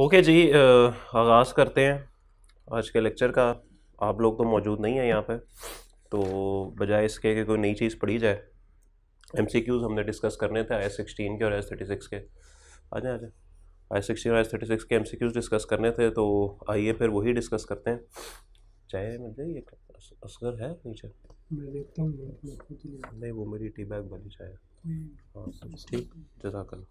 Okay जी आगाज़ करते हैं आज के लेक्चर का आप लोग तो मौजूद नहीं हैं यहाँ पे तो बजाय इसके कि कोई नई चीज़ पढ़ी जाए एम हमने डिस्कस करने थे आई सिक्सटीन के और आई थर्टी सिक्स के आ जाए आ जाए आई सिक्सटीन और आई थर्टी सिक्स के एम डिस्कस करने थे तो आइए फिर वही डिस्कस करते हैं चाहे मिल जाइए असगर है नीचे मैं देखता हूँ नहीं वो मेरी टी बैग वाली चाय ठीक जजाकल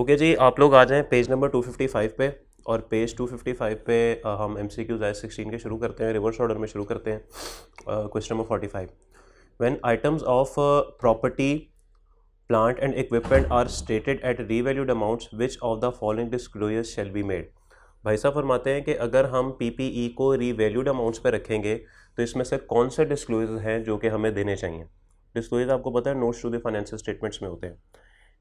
ओके जी आप लोग आ जाएं पेज नंबर 255 पे और पेज 255 पे हम M C Qs I sixteen के शुरू करते हैं रिवर्स ऑर्डर में शुरू करते हैं question number 45 when items of property plant and equipment are stated at revalued amounts which of the following disclosures shall be made भाई साहब फरमाते हैं कि अगर हम ई e को रीवैल्यूड अमाउंट्स पर रखेंगे तो इसमें से कौन से डिस्क्लोजर हैं जो कि हमें देने चाहिए डिस्क्लोजर आपको पता है notes to the financial statements में होते हैं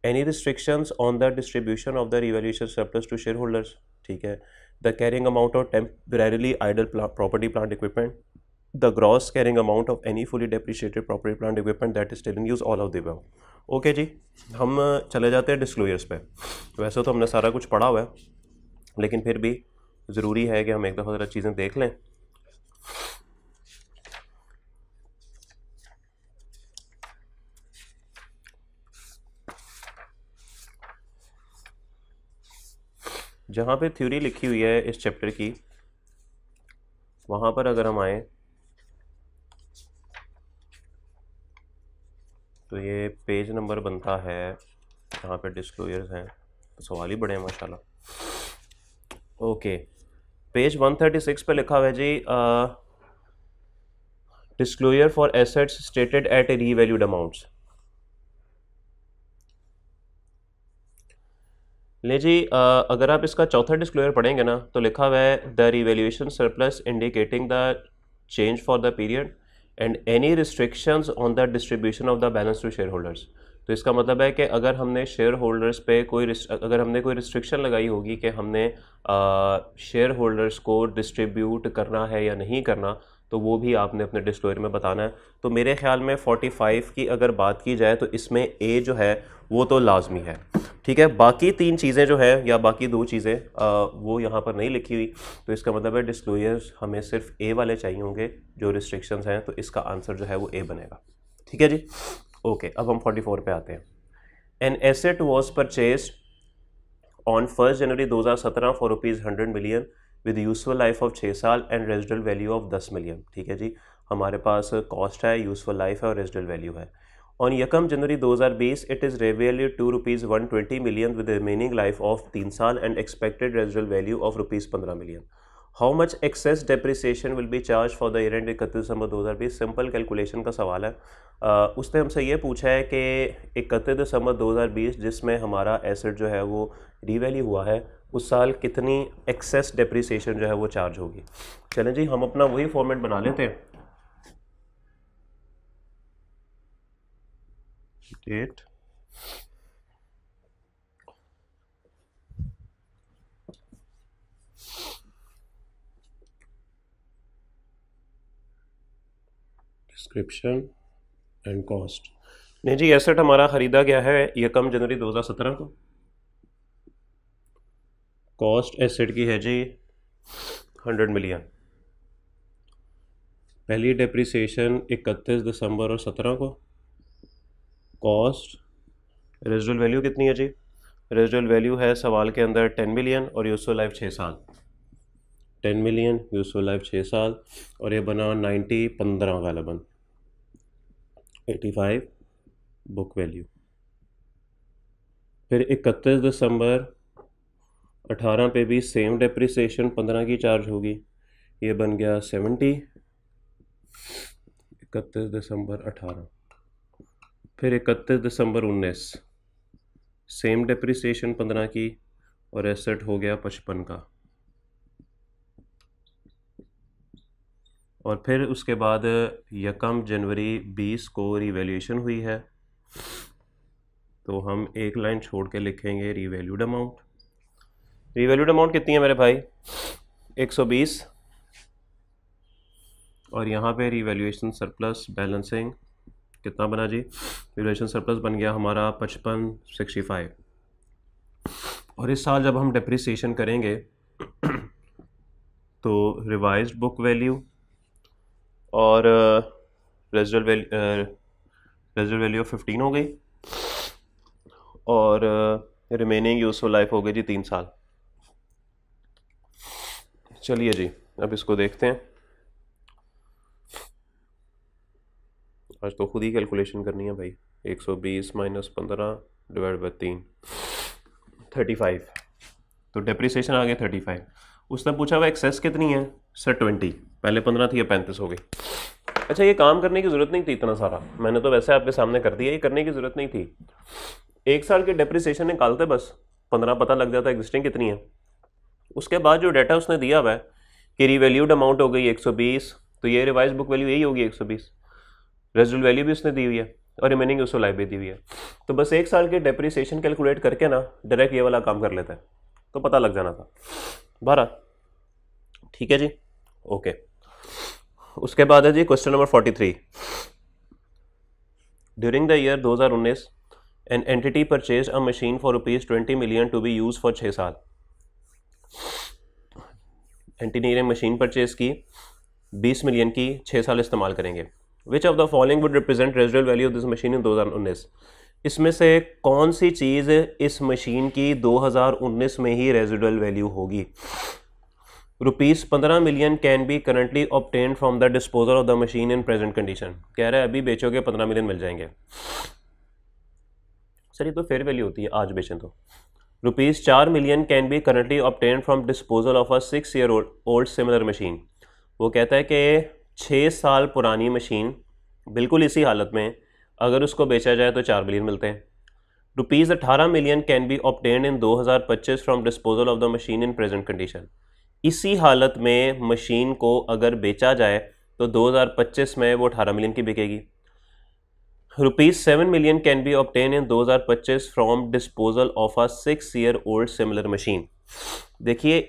any restrictions on the distribution of the revaluation surplus to share holders ठीक है the carrying amount of temporarily idle property plant equipment the gross carrying amount of any fully depreciated property plant equipment that is still in use all of this okay जी हम चले जाते हैं disclosures पे वैसे तो हमने सारा कुछ पढ़ा हुआ है लेकिन फिर भी ज़रूरी है कि हम एक दफ़ा ज़रा चीज़ें देख लें जहाँ पे थ्योरी लिखी हुई है इस चैप्टर की वहाँ पर अगर हम आए तो ये पेज नंबर बनता है जहाँ पे डिस्क्लोजर्स हैं तो सवाल ही बड़े हैं माशाल्लाह ओके पेज 136 पे लिखा हुआ है जी disclosure for assets stated at a revalued amounts ले जी अगर आप इसका चौथा डिस्क्लोजर पढ़ेंगे ना तो लिखा हुआ है the revaluation surplus indicating the change for the period and any restrictions on the distribution of the balance to share holders तो इसका मतलब है कि अगर हमने शेयर होल्डर्स पे कोई अगर हमने कोई रिस्ट्रिक्शन लगाई होगी कि हमने शेयर होल्डर्स को डिस्ट्रीब्यूट करना है या नहीं करना तो वो भी आपने अपने डिस्क्लोजर में बताना है तो मेरे ख्याल में 45 की अगर बात की जाए तो इसमें ए जो है वो तो लाजमी है ठीक है बाकी तीन चीज़ें जो है या बाकी दो चीज़ें वो यहाँ पर नहीं लिखी हुई तो इसका मतलब है डिस्क्लोजर्स हमें सिर्फ ए वाले चाहिए होंगे जो रिस्ट्रिक्शंस हैं तो इसका आंसर जो है वो ए बनेगा ठीक है जी ओके अब हम 44 पे आते हैं an asset was purchase on first जनवरी दो for rupees hundred million with useful life of छः साल एंड रेजिडल वैल्यू ऑफ दस मिलियन ठीक है जी हमारे पास कॉस्ट है यूज़फुल लाइफ है और रेजिडल वैल्यू है ऑन यकम जनवरी 2020 it is revalue to rupees one twenty million with remaining life of तीन साल and expected residual value of rupees पंद्रह million how much access depreciation will be charge for the year end इकतीस दिसंबर दो हजार बीस simple calculation का सवाल है आ, उसने हमसे ये पूछा है कि इकतीस दिसंबर दो हज़ार बीस जिसमें हमारा एसेट जो है वो रीवैल्यू हुआ है उस साल कितनी एक्सेस डिप्रिसिएशन जो है वो चार्ज होगी चलें जी हम अपना वही फॉर्मेट बना लेते हैं डेट डिस्क्रिप्शन एंड कॉस्ट नहीं जी एसेट हमारा ख़रीदा गया है यकम जनवरी 2017 को कॉस्ट एसेट की है जी हंड्रेड मिलियन पहली डेप्रिसिएशन इकतीस दिसंबर और सत्रह को कॉस्ट रेजिडल वैल्यू कितनी है जी रेजिडल वैल्यू है सवाल के अंदर टेन मिलियन और यूसो लाइफ छः साल टेन मिलियन यूसो लाइफ छः साल और ये बना नाइन्टी पंद्रह लबन एटी फाइव बुक वैल्यू फिर इकतीस दिसंबर अठारह पे भी सेम डेप्रिसिएशन पंद्रह की चार्ज होगी ये बन गया सेवेंटी इकतीस दिसंबर अठारह फिर इकतीस दिसंबर उन्नीस सेम डेप्रिसिएशन पंद्रह की और एसेट हो गया पचपन का और फिर उसके बाद यकम जनवरी बीस को रिवेल्यूशन हुई है तो हम एक लाइन छोड़ के लिखेंगे रिवेल्यूड अमाउंट रिवेल्यूड अमाउंट कितनी है मेरे भाई 120 और यहाँ पे रिवेल्यूएशन सरप्लस बैलेंसिंग कितना बना जी रिवेल्यूशन सरप्लस बन गया हमारा पचपन सिक्सटी फाइव और इस साल जब हम डिप्रिसिएशन करेंगे तो रिवाइज बुक वैल्यू और residual value residual value fifteen हो गई और रिमेनिंग यूज़फुल लाइफ हो गई जी तीन साल चलिए जी अब इसको देखते हैं आज तो खुद ही कैलकुलेशन करनी है भाई 120 सौ बीस माइनस पंद्रह डिवाइड बाई तीन थर्टी फाइव तो डिप्रिसिएशन आ गया थर्टी फाइव उसने पूछा हुआ एक्सेस कितनी है सर ट्वेंटी पहले पंद्रह थी या पैंतीस हो गई अच्छा ये काम करने की ज़रूरत नहीं थी इतना सारा मैंने तो वैसे आपके सामने कर दिया ये करने की ज़रूरत नहीं थी एक साल के डिप्रिसिएशन निकालते बस पंद्रह पता लग जाता एग्जिस्टिंग कितनी है उसके बाद जो डाटा उसने दिया हुआ है कि रिवैल्यूड अमाउंट हो गई 120 तो ये रिवाइज बुक वैल्यू यही होगी 120 रेजिडल वैल्यू भी उसने दी हुई है और रिमेनिंग उसको लाइफ भी दी हुई है तो बस एक साल के डेप्रिसिएशन कैलकुलेट करके ना डायरेक्ट ये वाला काम कर लेता है तो पता लग जाना था बारह ठीक है जी ओके उसके बाद है जी question number forty three during the year दो हज़ार उन्नीस an entity purchase a machine for rupees twenty million to be use for छः साल एंटीनियरिंग मशीन परचेज की 20 मिलियन की छः साल इस्तेमाल करेंगे which of the following would represent residual value of this machine in 2019 इसमें से कौन सी चीज़ इस मशीन की 2019 में ही रेजिडल वैल्यू होगी रुपीज़ पंद्रह million can be currently obtain from the disposal of the machine in present condition कह रहे हैं अभी बेचोगे पंद्रह मिलियन मिल जाएंगे सर ये तो फेयर वैल्यू होती है आज बेचें तो रुपीज़ चार million can be currently obtain from disposal of a six year old similar machine वो कहता है कि छः साल पुरानी मशीन बिल्कुल इसी हालत में अगर उसको बेचा जाए तो चार मिलियन मिलते हैं रुपीज़ अठारह million can be obtained in दो हज़ार पच्चीस from disposal of the machine in present condition इसी हालत में मशीन को अगर बेचा जाए तो दो हज़ार पच्चीस में वो अठारह मिलियन की बिकेगी million can be obtain in दो हज़ार 2025 from disposal of a six year old similar machine देखिए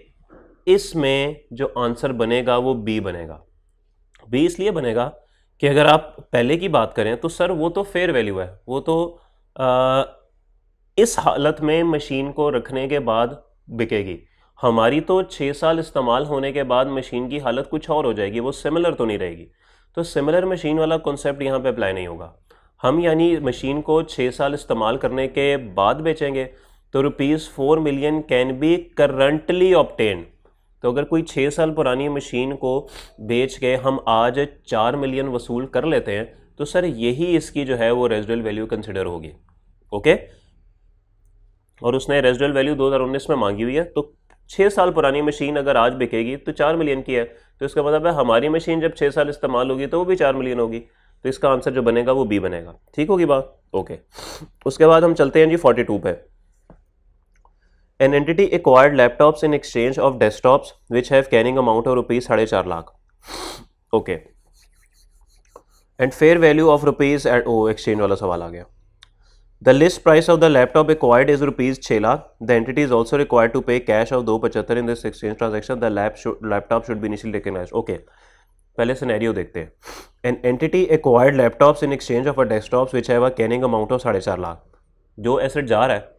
इसमें जो आंसर बनेगा वो बी बनेगा बी इसलिए बनेगा कि अगर आप पहले की बात करें तो सर वो तो फेयर वैल्यू है वो तो आ, इस हालत में मशीन को रखने के बाद बिकेगी हमारी तो छः साल इस्तेमाल होने के बाद मशीन की हालत कुछ और हो जाएगी वो सिमिलर तो नहीं रहेगी तो सिमिलर मशीन वाला कॉन्सेप्ट यहाँ पे अप्लाई नहीं होगा हम यानी मशीन को छः साल इस्तेमाल करने के बाद बेचेंगे तो rupees four million can be currently obtain तो अगर कोई छः साल पुरानी मशीन को बेच के हम आज चार मिलियन वसूल कर लेते हैं तो सर यही इसकी जो है वो रेजिडल वैल्यू कंसिडर होगी ओके और उसने रेजिडल वैल्यू 2019 में मांगी हुई है तो छः साल पुरानी मशीन अगर आज बिकेगी तो चार मिलियन की है तो इसका मतलब है हमारी मशीन जब छः साल इस्तेमाल होगी तो वो भी चार मिलियन होगी तो इसका आंसर जो बनेगा वो बी बनेगा ठीक होगी बात ओके उसके बाद हम चलते हैं जी फोर्टी टू पे an entity acquired laptops in exchange of desktops which have carrying amount of rupees साढ़े चार lakh okay and fair value of rupees eight ओ एक्सचेंज वाला सवाल आ गया the list price of the laptop acquired is rupees छः lakh the entity is also required to pay cash of दो पचहत्तर in this exchange transaction the lap laptop should be initial recognise okay पहले scenario देखते हैं an entity acquired laptops in exchange of a desktop which have a carrying amount of साढ़े चार लाख जो asset जा रहा है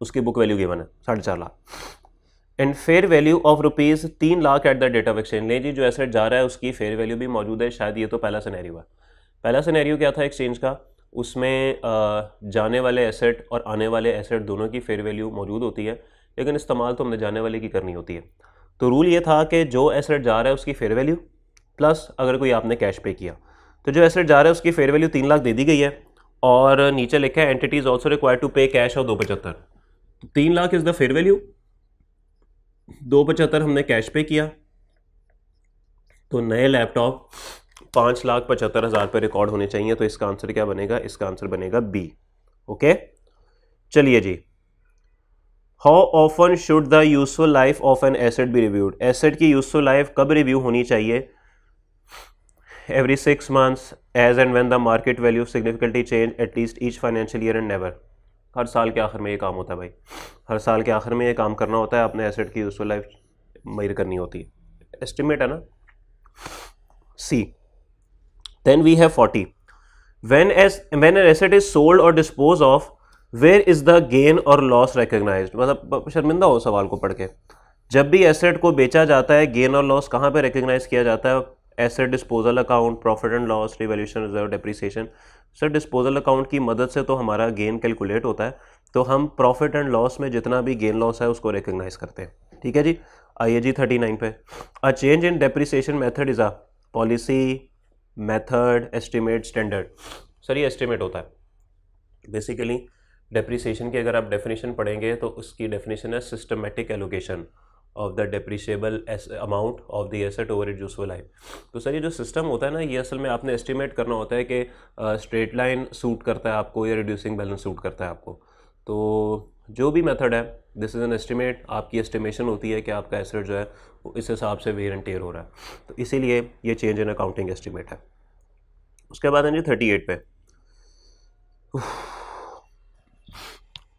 उसकी बुक वैल्यू गिवन है साढ़े चार lakh and fair value of rupees तीन lakh at the date of exchange नहीं जी जो एसेट जा रहा है उसकी फेयर वैल्यू भी मौजूद है शायद ये तो पहला सिनेरियो है पहला सिनेरियो क्या था एक्सचेंज का उसमें जाने वाले एसेट और आने वाले एसेट दोनों की फेयर वैल्यू मौजूद होती है लेकिन इस्तेमाल तो हमने जाने वाले की करनी होती है तो रूल ये था कि जो एसेट जा रहा है उसकी फेयर वैल्यू प्लस अगर कोई आपने कैश पे किया तो जो एसेट जा रहा है उसकी फेयर वैल्यू तीन लाख दे दी गई है और नीचे लिखा है is also require to pay cash और दो पचहत्तर तो तीन lakh is the fair value दो पचहत्तर हमने कैश पे किया तो नए लैपटॉप पाँच लाख पचहत्तर हज़ार पर रिकॉर्ड होने चाहिए तो इसका आंसर क्या बनेगा इसका आंसर बनेगा बी ओके चलिए जी how often should the useful life of an asset be reviewed asset की यूजफुल लाइफ कब रिव्यू होनी चाहिए every six months as and when the market value of significantly change at least each financial year and never हर साल के आखिर में ये काम होता है भाई हर साल के आखिर में ये काम करना होता है अपने एसेट की यूजफुल लाइफ मयर करनी होती है एस्टिमेट है ना C then we have forty when as when an asset is sold और dispose of where is the gain और लॉस रिकोगनाइज मतलब शर्मिंदा हो सवाल को पढ़ के जब भी एसेट को बेचा जाता है गेन और लॉस कहाँ पे रिकोगनाइज किया जाता है asset disposal account profit and loss revaluation reserve depreciation sir disposal account की मदद से तो हमारा गेन कैलकुलेट होता है तो हम प्रॉफिट एंड लॉस में जितना भी गेन लॉस है उसको रिकग्नाइज करते हैं ठीक है जी आइए जी थर्टी नाइन पे a change in depreciation method is a policy method estimate standard sir ये एस्टिमेट होता है बेसिकली डेप्रिसिएशन की अगर आप डेफिनेशन पढ़ेंगे तो उसकी डेफिनेशन है systematic allocation of the depreciable amount of the asset over it useful life तो सर ये जो सिस्टम होता है ना ये असल में आपने एस्टिमेट करना होता है कि स्ट्रेट लाइन सूट करता है आपको या रिड्यूसिंग बैलेंस सूट करता है आपको तो जो भी मेथड है दिस इज़ एन एस्टिमेट आपकी एस्टिमेशन होती है कि आपका एसेट जो है वो इस हिसाब से वेयर एंड टेयर हो रहा है तो इसीलिए ये चेंज इन अकाउंटिंग एस्टिमेट है उसके बाद है जी थर्टी एट पे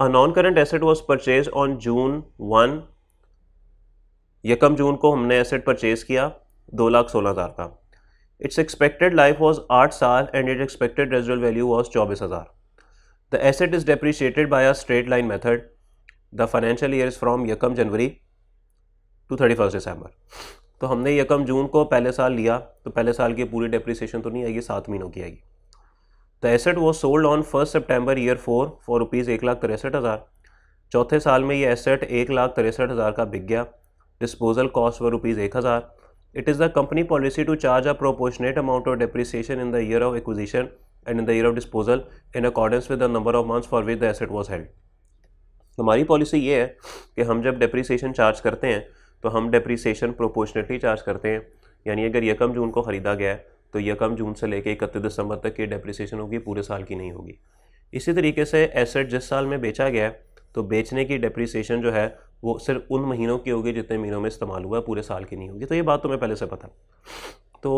a non current asset was purchase on June one यकम जून को हमने एसेट परचेज़ किया दो लाख सोलह हज़ार का इट्स एक्सपेक्टेड लाइफ वॉज आठ साल and it expected residual value was चौबीस हज़ार the asset is depreciated by a straight line method the financial year is from यकम जनवरी टू थर्टी फर्स्ट दिसंबर तो हमने यकम जून को पहले साल लिया तो पहले साल की पूरी डेप्रिसिएशन तो नहीं आएगी सात महीनों की आएगी the asset was sold on first September year four for rupees एक लाख तिरसठ हज़ार चौथे साल में ये एसेट एक लाख तिरसठ हज़ार का बिक गया डिस्पोजल कॉस्ट वर रुपीज़ एक हज़ार it is the company policy to charge a proportionate amount of depreciation in the year of acquisition and in the year of disposal in accordance with the number of months for with the asset was held हमारी पॉलिसी ये है कि हम जब depreciation charge करते हैं तो हम डिप्रिसिएशन प्रोपोर्शनेटली चार्ज करते हैं यानी अगर यकम जून को ख़रीदा गया है तो यकम जून से लेकर इकतीस दिसंबर तक की डेप्रिसिएशन होगी पूरे साल की नहीं होगी इसी तरीके से एसेट जिस साल में बेचा गया है तो बेचने की डिप्रिसिएशन जो है वो सिर्फ उन महीनों की होगी जितने महीनों में इस्तेमाल हुआ है पूरे साल की नहीं होगी तो ये बात तो मैं पहले से पता तो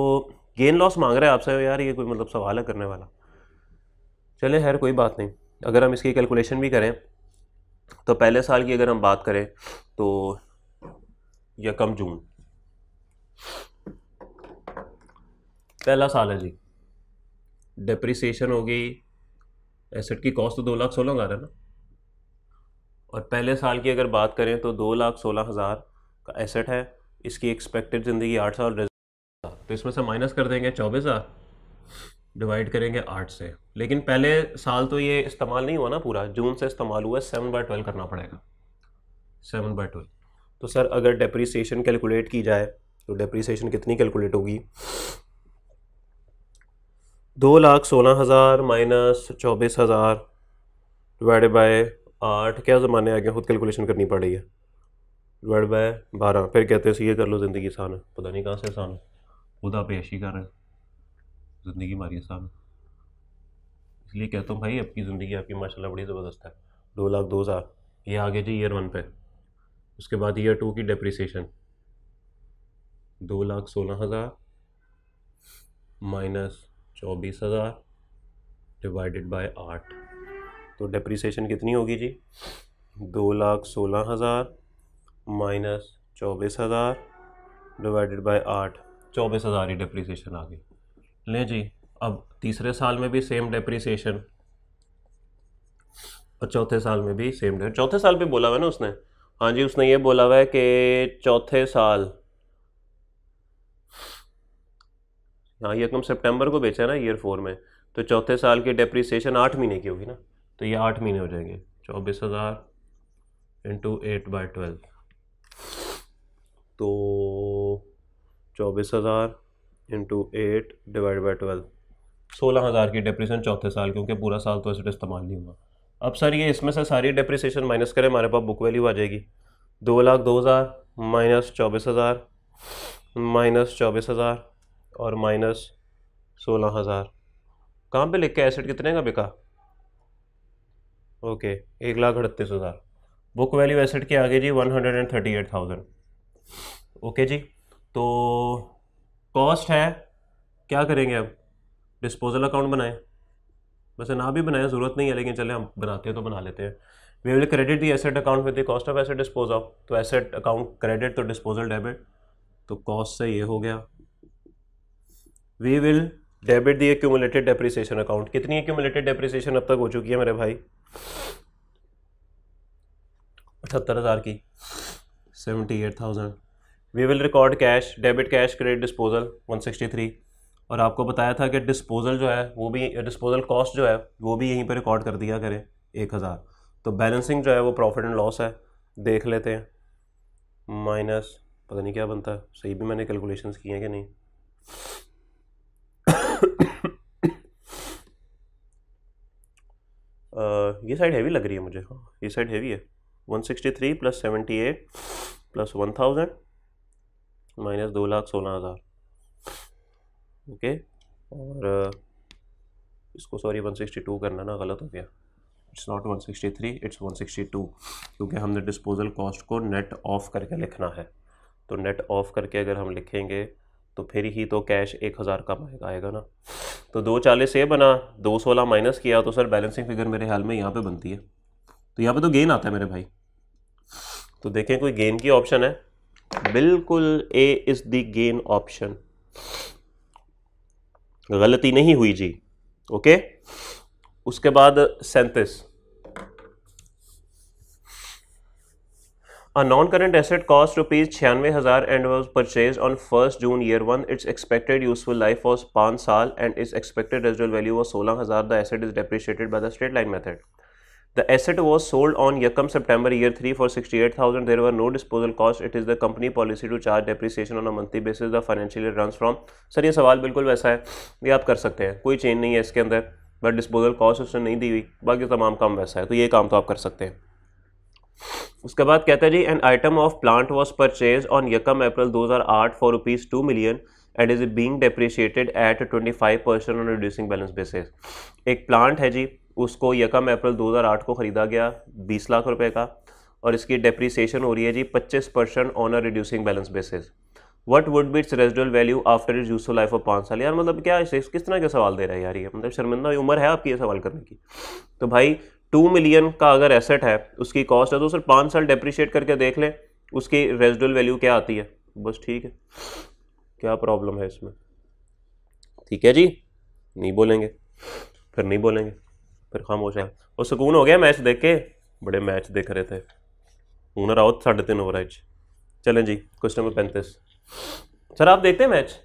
गेन लॉस मांग रहा है आपसे यार ये कोई मतलब सवाल है करने वाला चले खैर कोई बात नहीं अगर हम इसकी कैलकुलेशन भी करें तो पहले साल की अगर हम बात करें तो या कम जून पहला साल है जी डिप्रिसिएशन होगी एसेट की कॉस्ट तो दो लाख सोलह हज़ार है ना और पहले साल की अगर बात करें तो दो लाख सोलह हज़ार का एसेट है इसकी एक्सपेक्टेड ज़िंदगी आठ साल तो इसमें से माइनस कर देंगे चौबीस हज़ार डिवाइड करेंगे आठ से लेकिन पहले साल तो ये इस्तेमाल नहीं हुआ ना पूरा जून से इस्तेमाल हुआ सेवन बाई ट्वेल्व करना पड़ेगा सेवन बाई ट्वेल्व तो सर अगर डेप्रीसीशन कैलकुलेट की जाए तो डेप्रीसीशन कितनी कैलकुलेट होगी दो लाख सोलह हज़ार माइनस चौबीस हज़ार डिवाइड बाय आठ क्या ज़माने आ गया खुद कैलकुलेशन करनी पड़ रही है डिवाइड बाय बारह फिर कहते हैं ये कर लो ज़िंदगी आसान है पता नहीं कहाँ से आसान है खुद आप ऐशी कर रहे हैं ज़िंदगी हमारी आसान है इसलिए कहता हूँ भाई आपकी ज़िंदगी आपकी माशाल्लाह बड़ी ज़बरदस्त है दो लाख दो हज़ार ये आगे जी ईयर वन पे उसके बाद ईयर टू की डेप्रिसिएशन दो लाख सोलह हज़ार माइनस चौबीस हज़ार डिवाइडेड बाय आठ तो डिप्रिसिएशन कितनी होगी जी दो लाख सोलह हज़ार माइनस चौबीस हज़ार डिवाइडेड बाय आठ चौबीस हज़ार ही डिप्रीसीशन आ गई लें जी अब तीसरे साल में भी सेम डिप्रिसिएशन और चौथे साल में भी सेम चौथे साल भी बोला हुआ ना उसने हाँ जी उसने ये बोला हुआ है कि चौथे साल हाँ ये कम तो सितंबर को बेचा ना ईयर फोर में तो चौथे साल की डेप्रिसिएशन आठ महीने की होगी ना तो ये आठ महीने हो जाएंगे चौबीस हज़ार इंटू एट बाई ट्वेल्व तो चौबीस हज़ार into eight divide by twelve सोलह हज़ार की डिप्रेशन चौथे साल क्योंकि पूरा साल तो एसिड इस्तेमाल नहीं हुआ अब सर ये इसमें से सारी डिप्रेशन माइनस करें हमारे पास बुक वैल्यू आ जाएगी दो लाख दो हज़ार माइनस चौबीस हज़ार माइनस चौबीस हज़ार और माइनस सोलह हज़ार कहाँ पर लिख के एसिड कितने का बिका ओके एक लाख अड़तीस हज़ार बुक वैल्यू एसेट के आगे जी one hundred and thirty eight thousand okay जी तो कॉस्ट है क्या करेंगे अब डिस्पोजल अकाउंट बनाएं वैसे ना भी बनाएं ज़रूरत नहीं है लेकिन चले हम बनाते हैं तो बना लेते हैं we will credit the asset account with the cost of asset dispose of तो एसेट अकाउंट क्रेडिट तो डिस्पोजल डेबिट तो कॉस्ट से ये हो गया we will debit the accumulated depreciation account कितनी एक्यूमुलेटेड डेप्रिसिएशन अब तक हो चुकी है मेरे भाई अठहत्तर हज़ार की seventy eight thousand we will record cash debit cash credit disposal one sixty three और आपको बताया था कि डिस्पोजल जो है वो भी डिस्पोजल कॉस्ट जो है वो भी यहीं पर रिकॉर्ड कर दिया करें एक हज़ार तो बैलेंसिंग जो है वो प्रॉफिट एंड लॉस है देख लेते हैं माइनस पता नहीं क्या बनता है सही भी मैंने कैलकुलेशंस किए हैं कि नहीं Uh, ये साइड हैवी लग रही है मुझे हाँ ये साइड हैवी है 163 plus 78 eight plus one thousand minus दो लाख सोलह हज़ार ओके और uh, इसको सॉरी 162 करना ना गलत हो गया इट्स नॉट 163 इट्स 162 क्योंकि हमने डिस्पोजल कॉस्ट को नेट ऑफ करके लिखना है तो नेट ऑफ करके अगर हम लिखेंगे तो फिर ही तो कैश एक हज़ार का आएगा आएगा ना तो दो चालीस ये बना दो सोलह माइनस किया तो सर बैलेंसिंग फिगर मेरे ख्याल में यहाँ पे बनती है तो यहाँ पे तो गेन आता है मेरे भाई तो देखें कोई गेन की ऑप्शन है बिल्कुल A is the gain option गलती नहीं हुई जी ओके उसके बाद सैंतीस A non-current asset cost rupees 96000 and was purchased on 1st June year 1. Its expected useful life was 5 saal and its expected residual value was 16000. The asset is depreciated by the straight line method. The asset was sold on Yakam September year 3 for 68000. There were no disposal costs. It is the company policy to charge depreciation on a monthly basis. The financial year runs from. Sir ये सवाल बिल्कुल वैसा है ये आप कर सकते हैं कोई चेंज नहीं है इसके अंदर बट डिस्पोजल कॉस्ट उसने नहीं दी हुई बाकी तमाम काम वैसा है तो ये काम तो आप कर सकते हैं उसके बाद कहते हैं जी an item of plant was purchase on यकम April 2008 for rupees two million and is being depreciated at twenty five percent on reducing balance basis एक प्लांट है जी उसको यकम अप्रैल 2008 को ख़रीदा गया बीस लाख रुपये का और इसकी डेप्रिसिएशन हो रही है जी पच्चीस percent on a reducing balance basis what would be its residual value after is use life of पाँच साल यार मतलब क्या इसे किस तरह के सवाल दे रहा है यार ये मतलब शर्मिंदा उम्र है आपकी ये सवाल करने की तो भाई टू मिलियन का अगर एसेट है उसकी कॉस्ट है तो सर पाँच साल डेप्रिशिएट करके देख लें उसकी रेजिडुअल वैल्यू क्या आती है बस ठीक है क्या प्रॉब्लम है इसमें ठीक है जी नहीं बोलेंगे फिर नहीं बोलेंगे फिर खामोश है और सुकून हो गया मैच देख के बड़े मैच देख रहे थे ऊनर आओ साढ़े तीन ओवर चलें जी क्वेश्चन नंबर पैंतीस सर आप देखते हैं मैच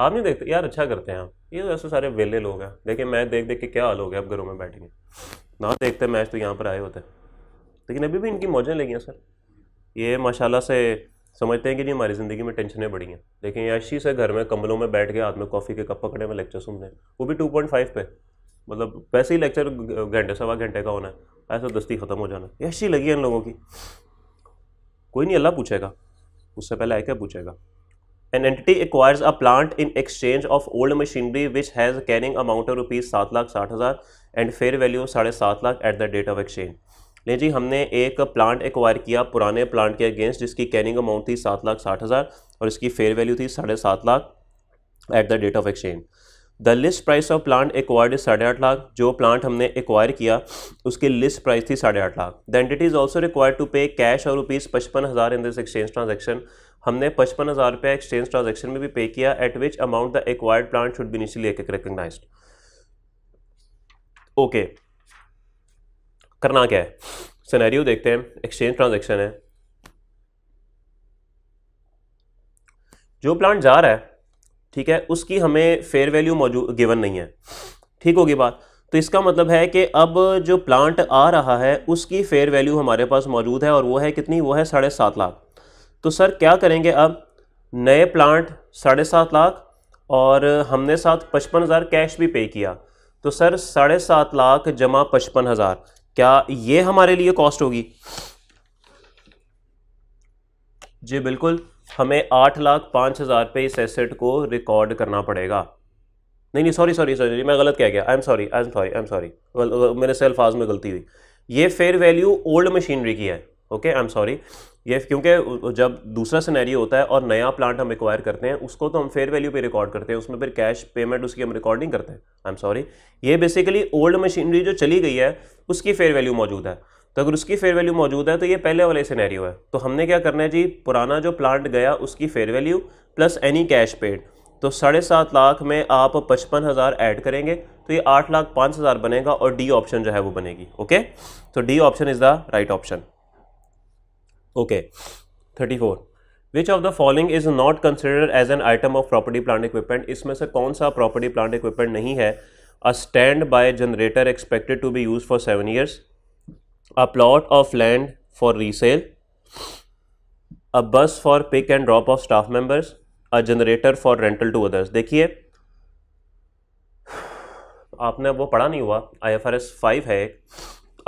आप नहीं देखते यार अच्छा करते हैं आप ये तो ऐसे सारे वेले लोग हैं देखिए मैच देख देख के क्या हाल हो गया अब घरों में बैठेंगे ना देखते मैच तो यहाँ पर आए होते लेकिन अभी भी इनकी मौजें लगी हैं सर ये माशाला से समझते हैं कि नहीं हमारी ज़िंदगी में टेंशनें बढ़ी हैं लेकिन यशी से घर में कमलों में बैठ के हाथ में कॉफ़ी के कप पकड़े में लेक्चर सुन रहे हैं वो भी टू पॉइंट फाइव पे मतलब वैसे ही लेक्चर घंटे सवा घंटे का होना है ऐसा दस्ती ख़त्म हो जाना है याशी लगी है इन लोगों की कोई नहीं अल्लाह पूछेगा उससे पहले आए क्या पूछेगा an entity acquires a plant in exchange of old machinery which has carrying amount of rupees सात लाख साठ हज़ार एंड फेयर वैल्यू साढ़े सात lakh at the date of exchange नहीं जी हमने एक प्लांट एक्वायर किया पुराने प्लांट के अगेंस्ट जिसकी कैनिंग अमाउंट थी सात लाख साठ हज़ार और इसकी फेयर वैल्यू थी साढ़े सात lakh at the date of exchange the list price of plant acquired is साढ़े आठ लाख जो प्लांट हमने एक्वायर किया उसकी लिस्ट प्राइस थी साढ़े आठ lakh the entity is also required to pay cash और रुपीज़ पचपन हज़ार इन दिस एक्सचेंज ट्रांजेक्शन हमने पचपन हज़ार रुपया एक्सचेंज ट्रांजेक्शन में भी पे किया at which amount the acquired plant should be initially recognise okay करना क्या है सिनेरियो देखते हैं एक्सचेंज ट्रांजेक्शन है जो प्लांट जा रहा है ठीक है उसकी हमें फेयर वैल्यू मौजूद गिवन नहीं है ठीक होगी बात तो इसका मतलब है कि अब जो प्लांट आ रहा है उसकी फेयर वैल्यू हमारे पास मौजूद है और वो है कितनी वो है साढ़े सात लाख तो सर क्या करेंगे अब नए प्लांट साढ़े सात लाख और हमने साथ पचपन हज़ार कैश भी पे किया तो सर साढ़े सात लाख जमा पचपन हज़ार क्या ये हमारे लिए कॉस्ट होगी जी बिल्कुल हमें आठ लाख पाँच हज़ार पे इस एसेट को रिकॉर्ड करना पड़ेगा नहीं नहीं सॉरी सॉरी सॉरी मैं गलत कह गया I am sorry I am sorry I am sorry मेरे से अल्फाज में गलती हुई ये फेयर वैल्यू ओल्ड मशीनरी की है ओके आई एम सॉरी ये क्योंकि जब दूसरा सिनेरियो होता है और नया प्लांट हम एक्वायर करते हैं उसको तो हम फेयर वैल्यू पे रिकॉर्ड करते हैं उसमें फिर कैश पेमेंट उसकी हम रिकॉर्ड नहीं करते हैं आई एम सॉरी ये बेसिकली ओल्ड मशीनरी जो चली गई है उसकी फेयर वैल्यू मौजूद है तो अगर उसकी फेयर वैल्यू मौजूद है तो ये पहले वाले सिनेरियो है तो हमने क्या करना है जी पुराना जो प्लांट गया उसकी fair value plus any cash paid तो साढ़े सात लाख में आप पचपन हज़ार ऐड करेंगे तो ये आठ लाख पाँच हज़ार बनेगा और डी ऑप्शन जो है वो बनेगी ओके तो D option is the right option okay thirty four which of the following is not considered as an item of property plant equipment इसमें से कौन सा प्रॉपर्टी प्लांट इक्विपमेंट नहीं है a standby generator expected to be use for seven years a plot of land for resale a bus for pick and drop of staff members a generator for rental to others देखिए आपने वो पढ़ा नहीं हुआ I F R S five है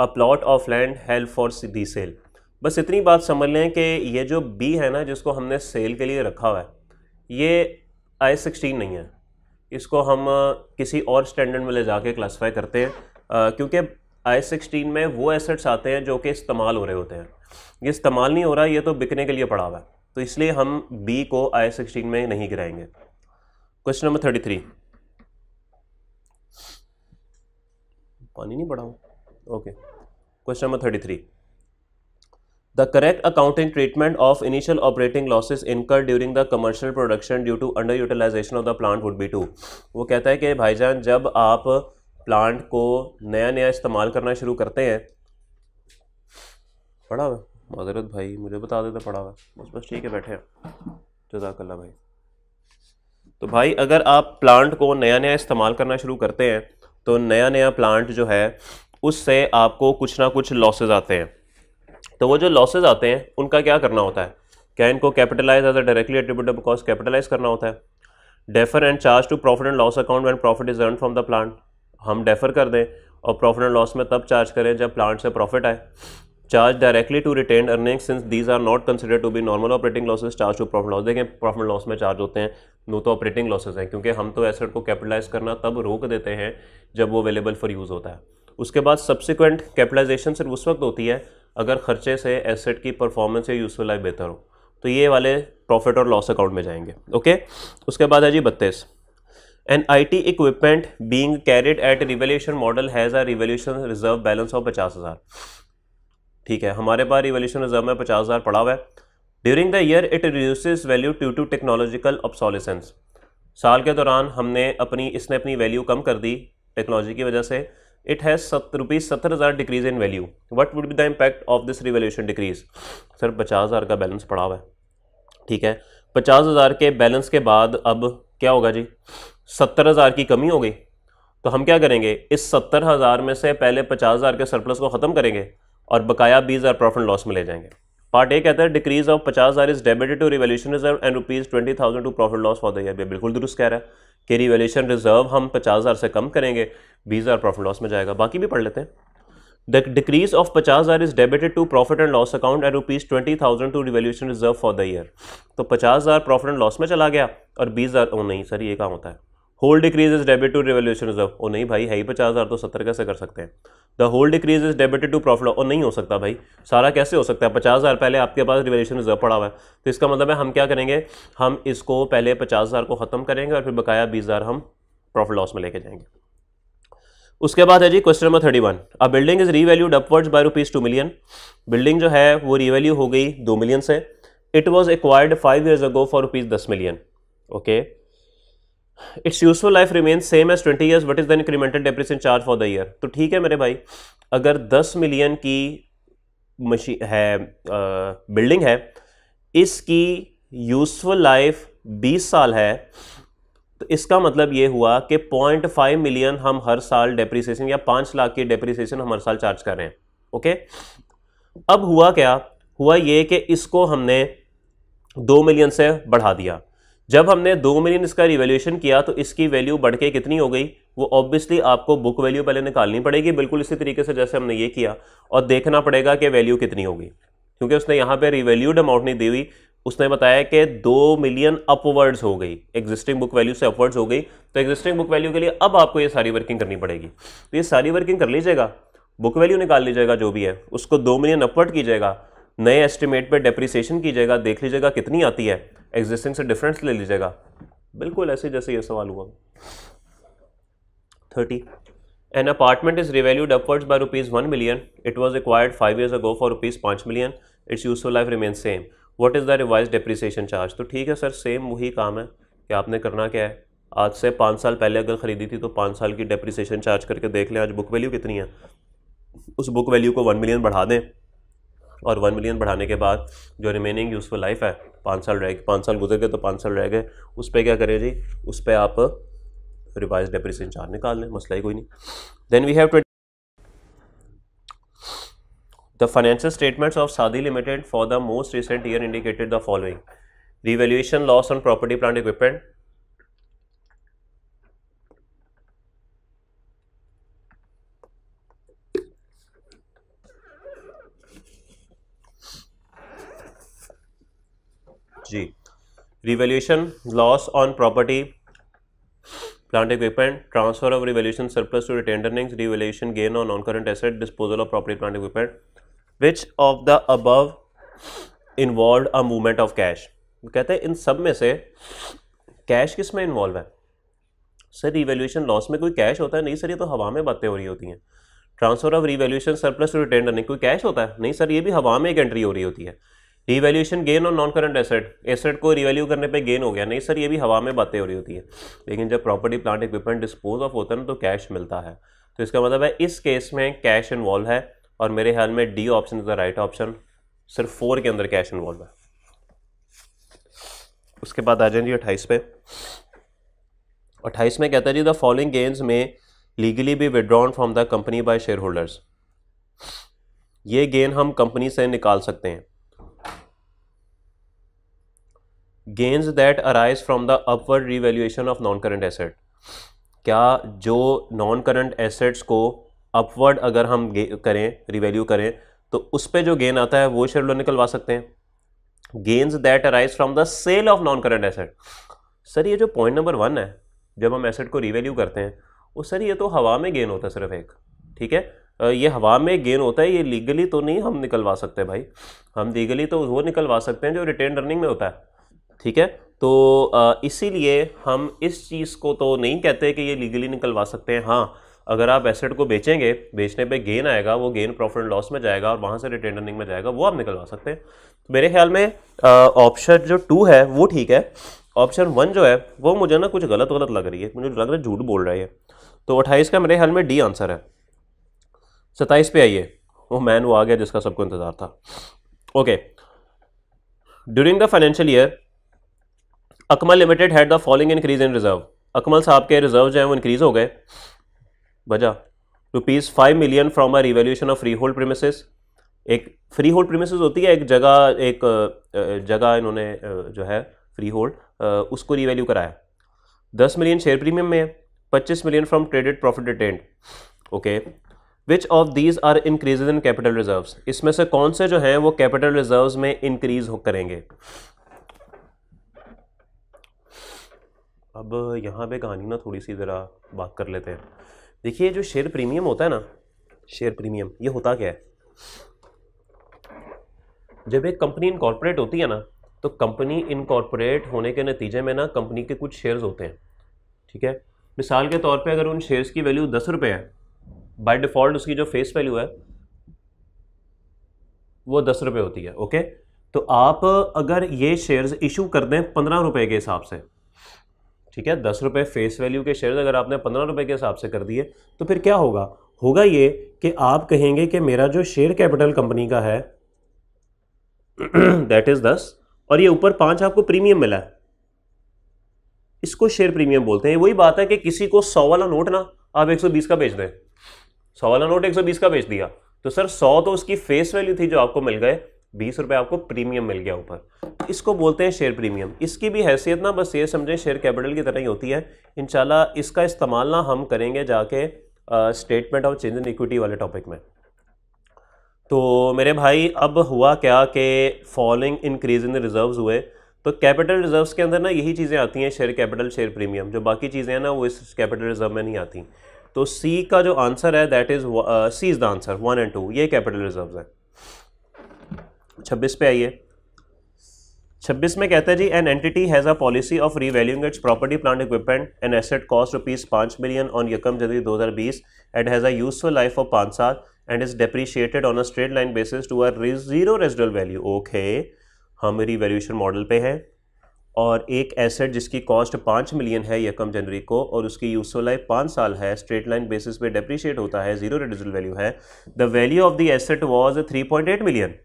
a plot of land help for resale बस इतनी बात समझ लें कि ये जो बी है ना जिसको हमने सेल के लिए रखा हुआ है ये आई सिक्सटीन नहीं है इसको हम किसी और स्टैंडर्ड में ले जाके क्लासिफाई करते हैं क्योंकि आई सिक्सटीन में वो एसेट्स आते हैं जो कि इस्तेमाल हो रहे होते हैं ये इस्तेमाल नहीं हो रहा ये तो बिकने के लिए पड़ा हुआ है तो इसलिए हम बी को आई सिक्सटीन में नहीं गिराएंगे क्वेश्चन नंबर थर्टी थ्री पानी नहीं हुआ okay question number thirty three the correct accounting treatment of initial operating losses incurred during the commercial production due to underutilization of the plant would be to वो कहता है कि भाईजान जब आप प्लांट को नया नया इस्तेमाल करना शुरू करते हैं पढ़ा हुआ माजरत भाई मुझे बता देते तो पढ़ा हुआ बस बस ठीक है बैठे हैं जजाकल्ला भाई तो भाई अगर आप प्लांट को नया नया इस्तेमाल करना शुरू करते हैं तो नया नया प्लांट जो है उससे आपको कुछ ना कुछ लॉसेज आते हैं तो वो जो लॉसेज आते हैं उनका क्या करना होता है क्या इनको capitalise as a directly attributable cost capitalise करना होता है defer and charge to profit and loss account when profit is earn from the plant हम डेफर कर दें और प्रॉफिट एंड लॉस में तब चार्ज करें जब प्लांट से प्रॉफिट आए charge directly to retain earning since these are not consider to be normal operating losses charge to profit loss देखें प्रॉफिट लॉस में चार्ज होते हैं नो तो ऑपरेटिंग लॉसेज हैं क्योंकि हम तो एसेट को कैपिटलाइज करना तब रोक देते हैं जब वो अवेलेबल फॉर यूज़ होता है उसके बाद सब्सिक्वेंट कैपिटलाइजेशन सिर्फ उस वक्त होती है अगर खर्चे से एसेट की परफॉर्मेंस या यूजफुल लाइफ बेहतर हो तो ये वाले प्रॉफिट और लॉस अकाउंट में जाएंगे ओके उसके बाद है जी बत्तीस an I T equipment being carried at revaluation model has a revaluation reserve balance of पचास हज़ार ठीक है हमारे पास रिवेल्यूशन रिजर्व में पचास हज़ार पड़ा हुआ है during the year it reduces value due to technological obsolescence साल के दौरान हमने अपनी इसने अपनी वैल्यू कम कर दी टेक्नोलॉजी की वजह से इट हैज रुपीज़ सत्तर हज़ार decrease in value what would be the impact of this this decrease sir पचास हजार का बैलेंस पड़ा हुआ है ठीक है पचास हजार के बैलेंस के बाद अब क्या होगा जी सत्तर हजार की कमी हो गई तो हम क्या करेंगे इस सत्तर हजार में से पहले पचास हजार के सरप्लस को ख़त्म करेंगे और बकाया बीस हज़ार प्रॉफिट लॉस में ले जाएंगे पार्ट ए कहता है डिक्रीज ऑफ पचास हज़ार is debited to revolution reserve and rupees twenty thousand to profit loss for the year बिल्कुल दुरुस्त कह रहा है कि रिवेलेशन रिजर्व हम पचास हज़ार से कम करेंगे बीस हज़ार प्रॉफिट लॉस में जाएगा बाकी भी पढ़ लेते हैं द डिक्रीज ऑफ पचास हज़ार is debited to profit and loss account and rupees twenty thousand to revaluation reserve for the year तो पचास हज़ार प्रॉफिट एंड लॉस में चला गया और बीस हज़ार नहीं सर ये काम होता है whole decrease is debit to revaluation reserve ओ नहीं भाई है ही पचास हज़ार तो सत्तर कैसे कर सकते हैं the whole decrease is debited to profit और नहीं हो सकता भाई सारा कैसे हो सकता है पचास हज़ार पहले आपके पास रिवेल्यूशन रिजर्व पड़ा हुआ है तो इसका मतलब है हम क्या करेंगे हम इसको पहले पचास हज़ार को ख़त्म करेंगे और फिर बकाया बीस हज़ार हम प्रॉफिट लॉस में लेके जाएंगे उसके बाद है जी question number thirty one a building is revalued upwards by rupees two million building जो है वो रीवैल्यू हो गई दो मिलियन से it was acquired five years ago for rupees दस million okay okay? Its useful life remain same as twenty years what is the incremental depreciation charge for the year तो ठीक है मेरे भाई अगर दस मिलियन की मशीन है बिल्डिंग है इसकी यूजफुल लाइफ बीस साल है तो इसका मतलब ये हुआ कि पॉइंट फाइव मिलियन हम हर साल डेप्रिसिएशन या पाँच लाख की डेप्रिसिएशन हम हर साल चार्ज कर रहे हैं ओके अब हुआ क्या हुआ ये कि इसको हमने दो मिलियन से बढ़ा दिया जब हमने दो मिलियन इसका रिवेल्यूशन किया तो इसकी वैल्यू बढ़ के कितनी हो गई वो ऑब्वियसली आपको बुक वैल्यू पहले निकालनी पड़ेगी बिल्कुल इसी तरीके से जैसे हमने ये किया और देखना पड़ेगा कि वैल्यू कितनी होगी क्योंकि उसने यहाँ पे रिवेल्यूड अमाउंट नहीं दी हुई उसने बताया कि दो मिलियन अपवर्ड्स हो गई एग्जिस्टिंग बुक वैल्यू से अपवर्ड्स हो गई तो एग्जिस्टिंग बुक वैल्यू के लिए अब आपको ये सारी वर्किंग करनी पड़ेगी तो ये सारी वर्किंग कर लीजिएगा बुक वैल्यू निकाल लीजिएगा जो भी है उसको दो मिलियन अपवर्ड कीजिएगा नए एस्टिमेट पर डेप्रिसिएशन कीजिएगा देख लीजिएगा कितनी आती है एग्जिस्टेंस से डिफरेंस ले लीजिएगा बिल्कुल ऐसे जैसे ये सवाल हुआ thirty an apartment is revalued upwards by rupees one million it was required five years ago for rupees पाँच million its useful life remain same what is the revise depreciation charge तो ठीक है सर सेम वही काम है कि आपने करना क्या है आज से पाँच साल पहले अगर ख़रीदी थी तो पाँच साल की डिप्रिसिएशन चार्ज करके देख लें आज बुक वैल्यू कितनी है उस बुक वैल्यू को वन मिलियन बढ़ा दें और वन मिलियन बढ़ाने के बाद जो रिमेनिंग यूजफुल लाइफ है पाँच साल रह गए पाँच साल गुजर गए तो पाँच साल रह गए उस पर क्या करें जी उस पर आप रिवाइज डेप्रिसन चार्ज निकाल लें मसला ही कोई नहीं then we have to the financial statements of Saadi limited for the most recent year indicated the following revaluation loss on property plant equipment जी revaluation loss on property plant equipment transfer of revaluation surplus to retain earnings revaluation gain on non current asset disposal of property plant equipment which of the above involve a movement of cash कहते हैं इन सब में से cash किस में involve है sir revaluation loss में कोई कैश होता है नहीं सर ये तो हवा में बातें हो रही होती हैं transfer of revaluation surplus to retain earning कोई कैश होता है नहीं सर ये भी हवा में एक एंट्री हो रही होती है रिवैल्यूएशन गेन और नॉन करंट एसेट एसेट को रिवैल्यू करने पे गेन हो गया नहीं सर ये भी हवा में बातें हो रही होती है लेकिन जब property plant equipment dispose of होता है ना तो कैश मिलता है तो इसका मतलब है इस केस में कैश इन्वॉल्व है और मेरे ख्याल में D option is the right option सिर्फ फोर के अंदर कैश इन्वॉल्व है उसके बाद आ जाए जी अट्ठाईस पे अट्ठाईस में कहता है जी the following gains may legally be withdrawn from the company by share holders ये गेन हम कंपनी से निकाल सकते हैं gains that arise from the upward revaluation of non current asset क्या जो नॉन करंट एसेट्स को अपवर्ड अगर हम करें रिवेल्यू करें तो उस पर जो गेन आता है वो शेयर लोन निकलवा सकते हैं gains that arise from the sale of non current asset sir ये जो पॉइंट नंबर वन है जब हम एसेट को रिवेल्यू करते हैं वो सर ये तो हवा में गेन होता है सिर्फ एक ठीक है ये हवा में गेन होता है ये लीगली तो नहीं हम निकलवा सकते भाई हम लीगली तो वो निकलवा सकते हैं जो रिटेन रनिंग में होता है ठीक है तो इसीलिए हम इस चीज़ को तो नहीं कहते कि ये लीगली निकलवा सकते हैं हाँ अगर आप एसेट को बेचेंगे बेचने पे गेन आएगा वो गेन प्रॉफिट एंड लॉस में जाएगा और वहाँ से रिटेन अर्निंग में जाएगा वो आप निकलवा सकते हैं तो मेरे ख्याल में ऑप्शन जो टू है वो ठीक है ऑप्शन वन जो है वो मुझे ना कुछ गलत गलत लग रही है मुझे लग रहा है झूठ बोल रही है तो अट्ठाईस का मेरे ख्याल में डी आंसर है सत्ताईस पे आइए वो मैन वो आ गया जिसका सबको इंतज़ार था okay during the financial year Akmal limited had the following increase in reserve Akmal साहब के रिजर्व जो हैं वो इंक्रीज हो गए वजह rupees five million from a revaluation of free hold premises एक फ्री होल्ड प्रीमिस होती है एक जगह एक जगह इन्होंने जो है फ्री होल्ड उसको रिवेल्यू कराया दस मिलियन शेयर प्रीमियम में पच्चीस million from traded profit retained okay which of these are increase in capital reserve इसमें से कौन से जो हैं वो कैपिटल रिज़र्व में इंक्रीज करेंगे अब यहाँ पे कहानी ना थोड़ी सी ज़रा बात कर लेते हैं देखिए जो शेयर प्रीमियम होता है ना शेयर प्रीमियम ये होता क्या है जब एक कंपनी इनकॉर्पोरेट होती है ना तो कंपनी इनकॉर्पोरेट होने के नतीजे में ना कंपनी के कुछ शेयर्स होते हैं ठीक है मिसाल के तौर पे अगर उन शेयर्स की वैल्यू दस रुपये है बाय डिफ़ॉल्ट उसकी जो फेस वैल्यू है वो दस रुपये होती है ओके तो आप अगर ये शेयर्स इशू कर दें पंद्रह रुपये के हिसाब से ठीक है दस रुपये फेस वैल्यू के शेयर अगर आपने पंद्रह रुपये के हिसाब से कर दिए तो फिर क्या होगा होगा ये कि आप कहेंगे कि मेरा जो शेयर कैपिटल कंपनी का है दैट इज़ दस और ये ऊपर पाँच आपको प्रीमियम मिला है इसको शेयर प्रीमियम बोलते हैं वही बात है कि किसी को सौ वाला नोट ना आप एक सौ बीस का बेच दें सौ वाला नोट एक सौ बीस का बेच दिया तो सर सौ तो उसकी फेस वैल्यू थी जो आपको मिल गए बीस रुपये आपको प्रीमियम मिल गया ऊपर इसको बोलते हैं शेयर प्रीमियम इसकी भी हैसियत ना बस ये समझें शेयर कैपिटल की तरह ही होती है इन इसका इस्तेमाल ना हम करेंगे जाके statement of change in equity वाले टॉपिक में तो मेरे भाई अब हुआ क्या कि फॉलोइंग इंक्रीज इन रिजर्व्स हुए तो कैपिटल रिजर्व्स के अंदर ना यही चीज़ें आती हैं शेयर कैपिटल शेयर प्रीमियम जो बाकी चीज़ें हैं ना वो इस कैपिटल रिजर्व में नहीं आती तो सी का जो आंसर है that is C is the answer one and two ये कैपिटल रिजर्व्स है छब्बीस पे आइए छब्बीस में कहता है जी an entity has a policy of revaluing its property plant equipment an asset cost rupees पाँच मिलियन ऑन यकम जनवरी 2020 and has a useful life of पाँच साल and is depreciated on a straight line basis to a zero residual value okay हम revaluation model पे हैं और एक asset जिसकी कॉस्ट पाँच मिलियन है यकम जनवरी को और उसकी यूजफुल लाइफ पाँच साल है स्ट्रेट लाइन बेसिस पे डेप्रिशिएट होता है जीरो रेजिडल वैल्यू है the value of the asset point eight million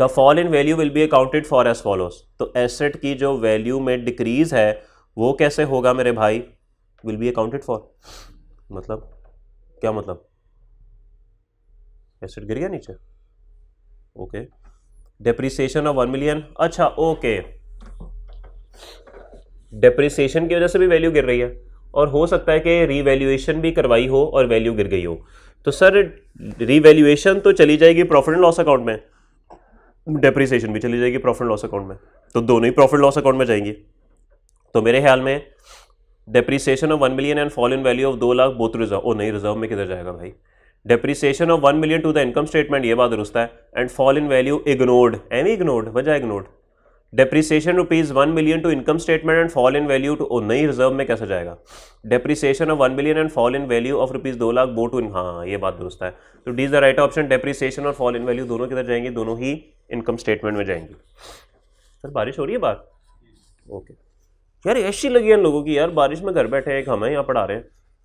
the fall in value will be accounted for as follows तो एसेट की जो वैल्यू में डिक्रीज है वो कैसे होगा मेरे भाई विल बी अकाउंटेड फॉर मतलब क्या मतलब एसेट गिर गया नीचे okay depreciation of one million अच्छा ओके डेप्रिसिएशन की वजह से भी वैल्यू गिर रही है और हो सकता है कि रीवैल्यूएशन भी करवाई हो और वैल्यू गिर गई हो तो सर रीवैल्यूएशन तो चली जाएगी प्रॉफिट एंड लॉस अकाउंट में डेप्रिसिएशन भी चली जाएगी प्रॉफिट लॉस अकाउंट में तो दोनों ही प्रॉफिट लॉस अकाउंट में जाएंगे तो मेरे ख्याल में depreciation of one million and fall in value of दो लाख बोथ रिजर्व ओ नहीं रिजर्व में किधर जाएगा भाई depreciation of one million to the income statement ये बात दुरुस्त है and fall in value ignored any ignored वजह ignored depreciation rupees one million to income statement and fall in value to नई रिजर्व में कैसे जाएगा depreciation of one million and fall in value of rupees दो लाख बो to इन हाँ ये बात दुरुस्त है तो D is the right option depreciation और फॉल इन वैल्यू दोनों किधर जाएंगे दोनों ही इनकम स्टेटमेंट में जाएंगे सर बारिश हो रही है बात ओके यार ऐसी लगी है लोगों की यार बारिश में घर बैठे एक हमें यहाँ पढ़ा रहे हैं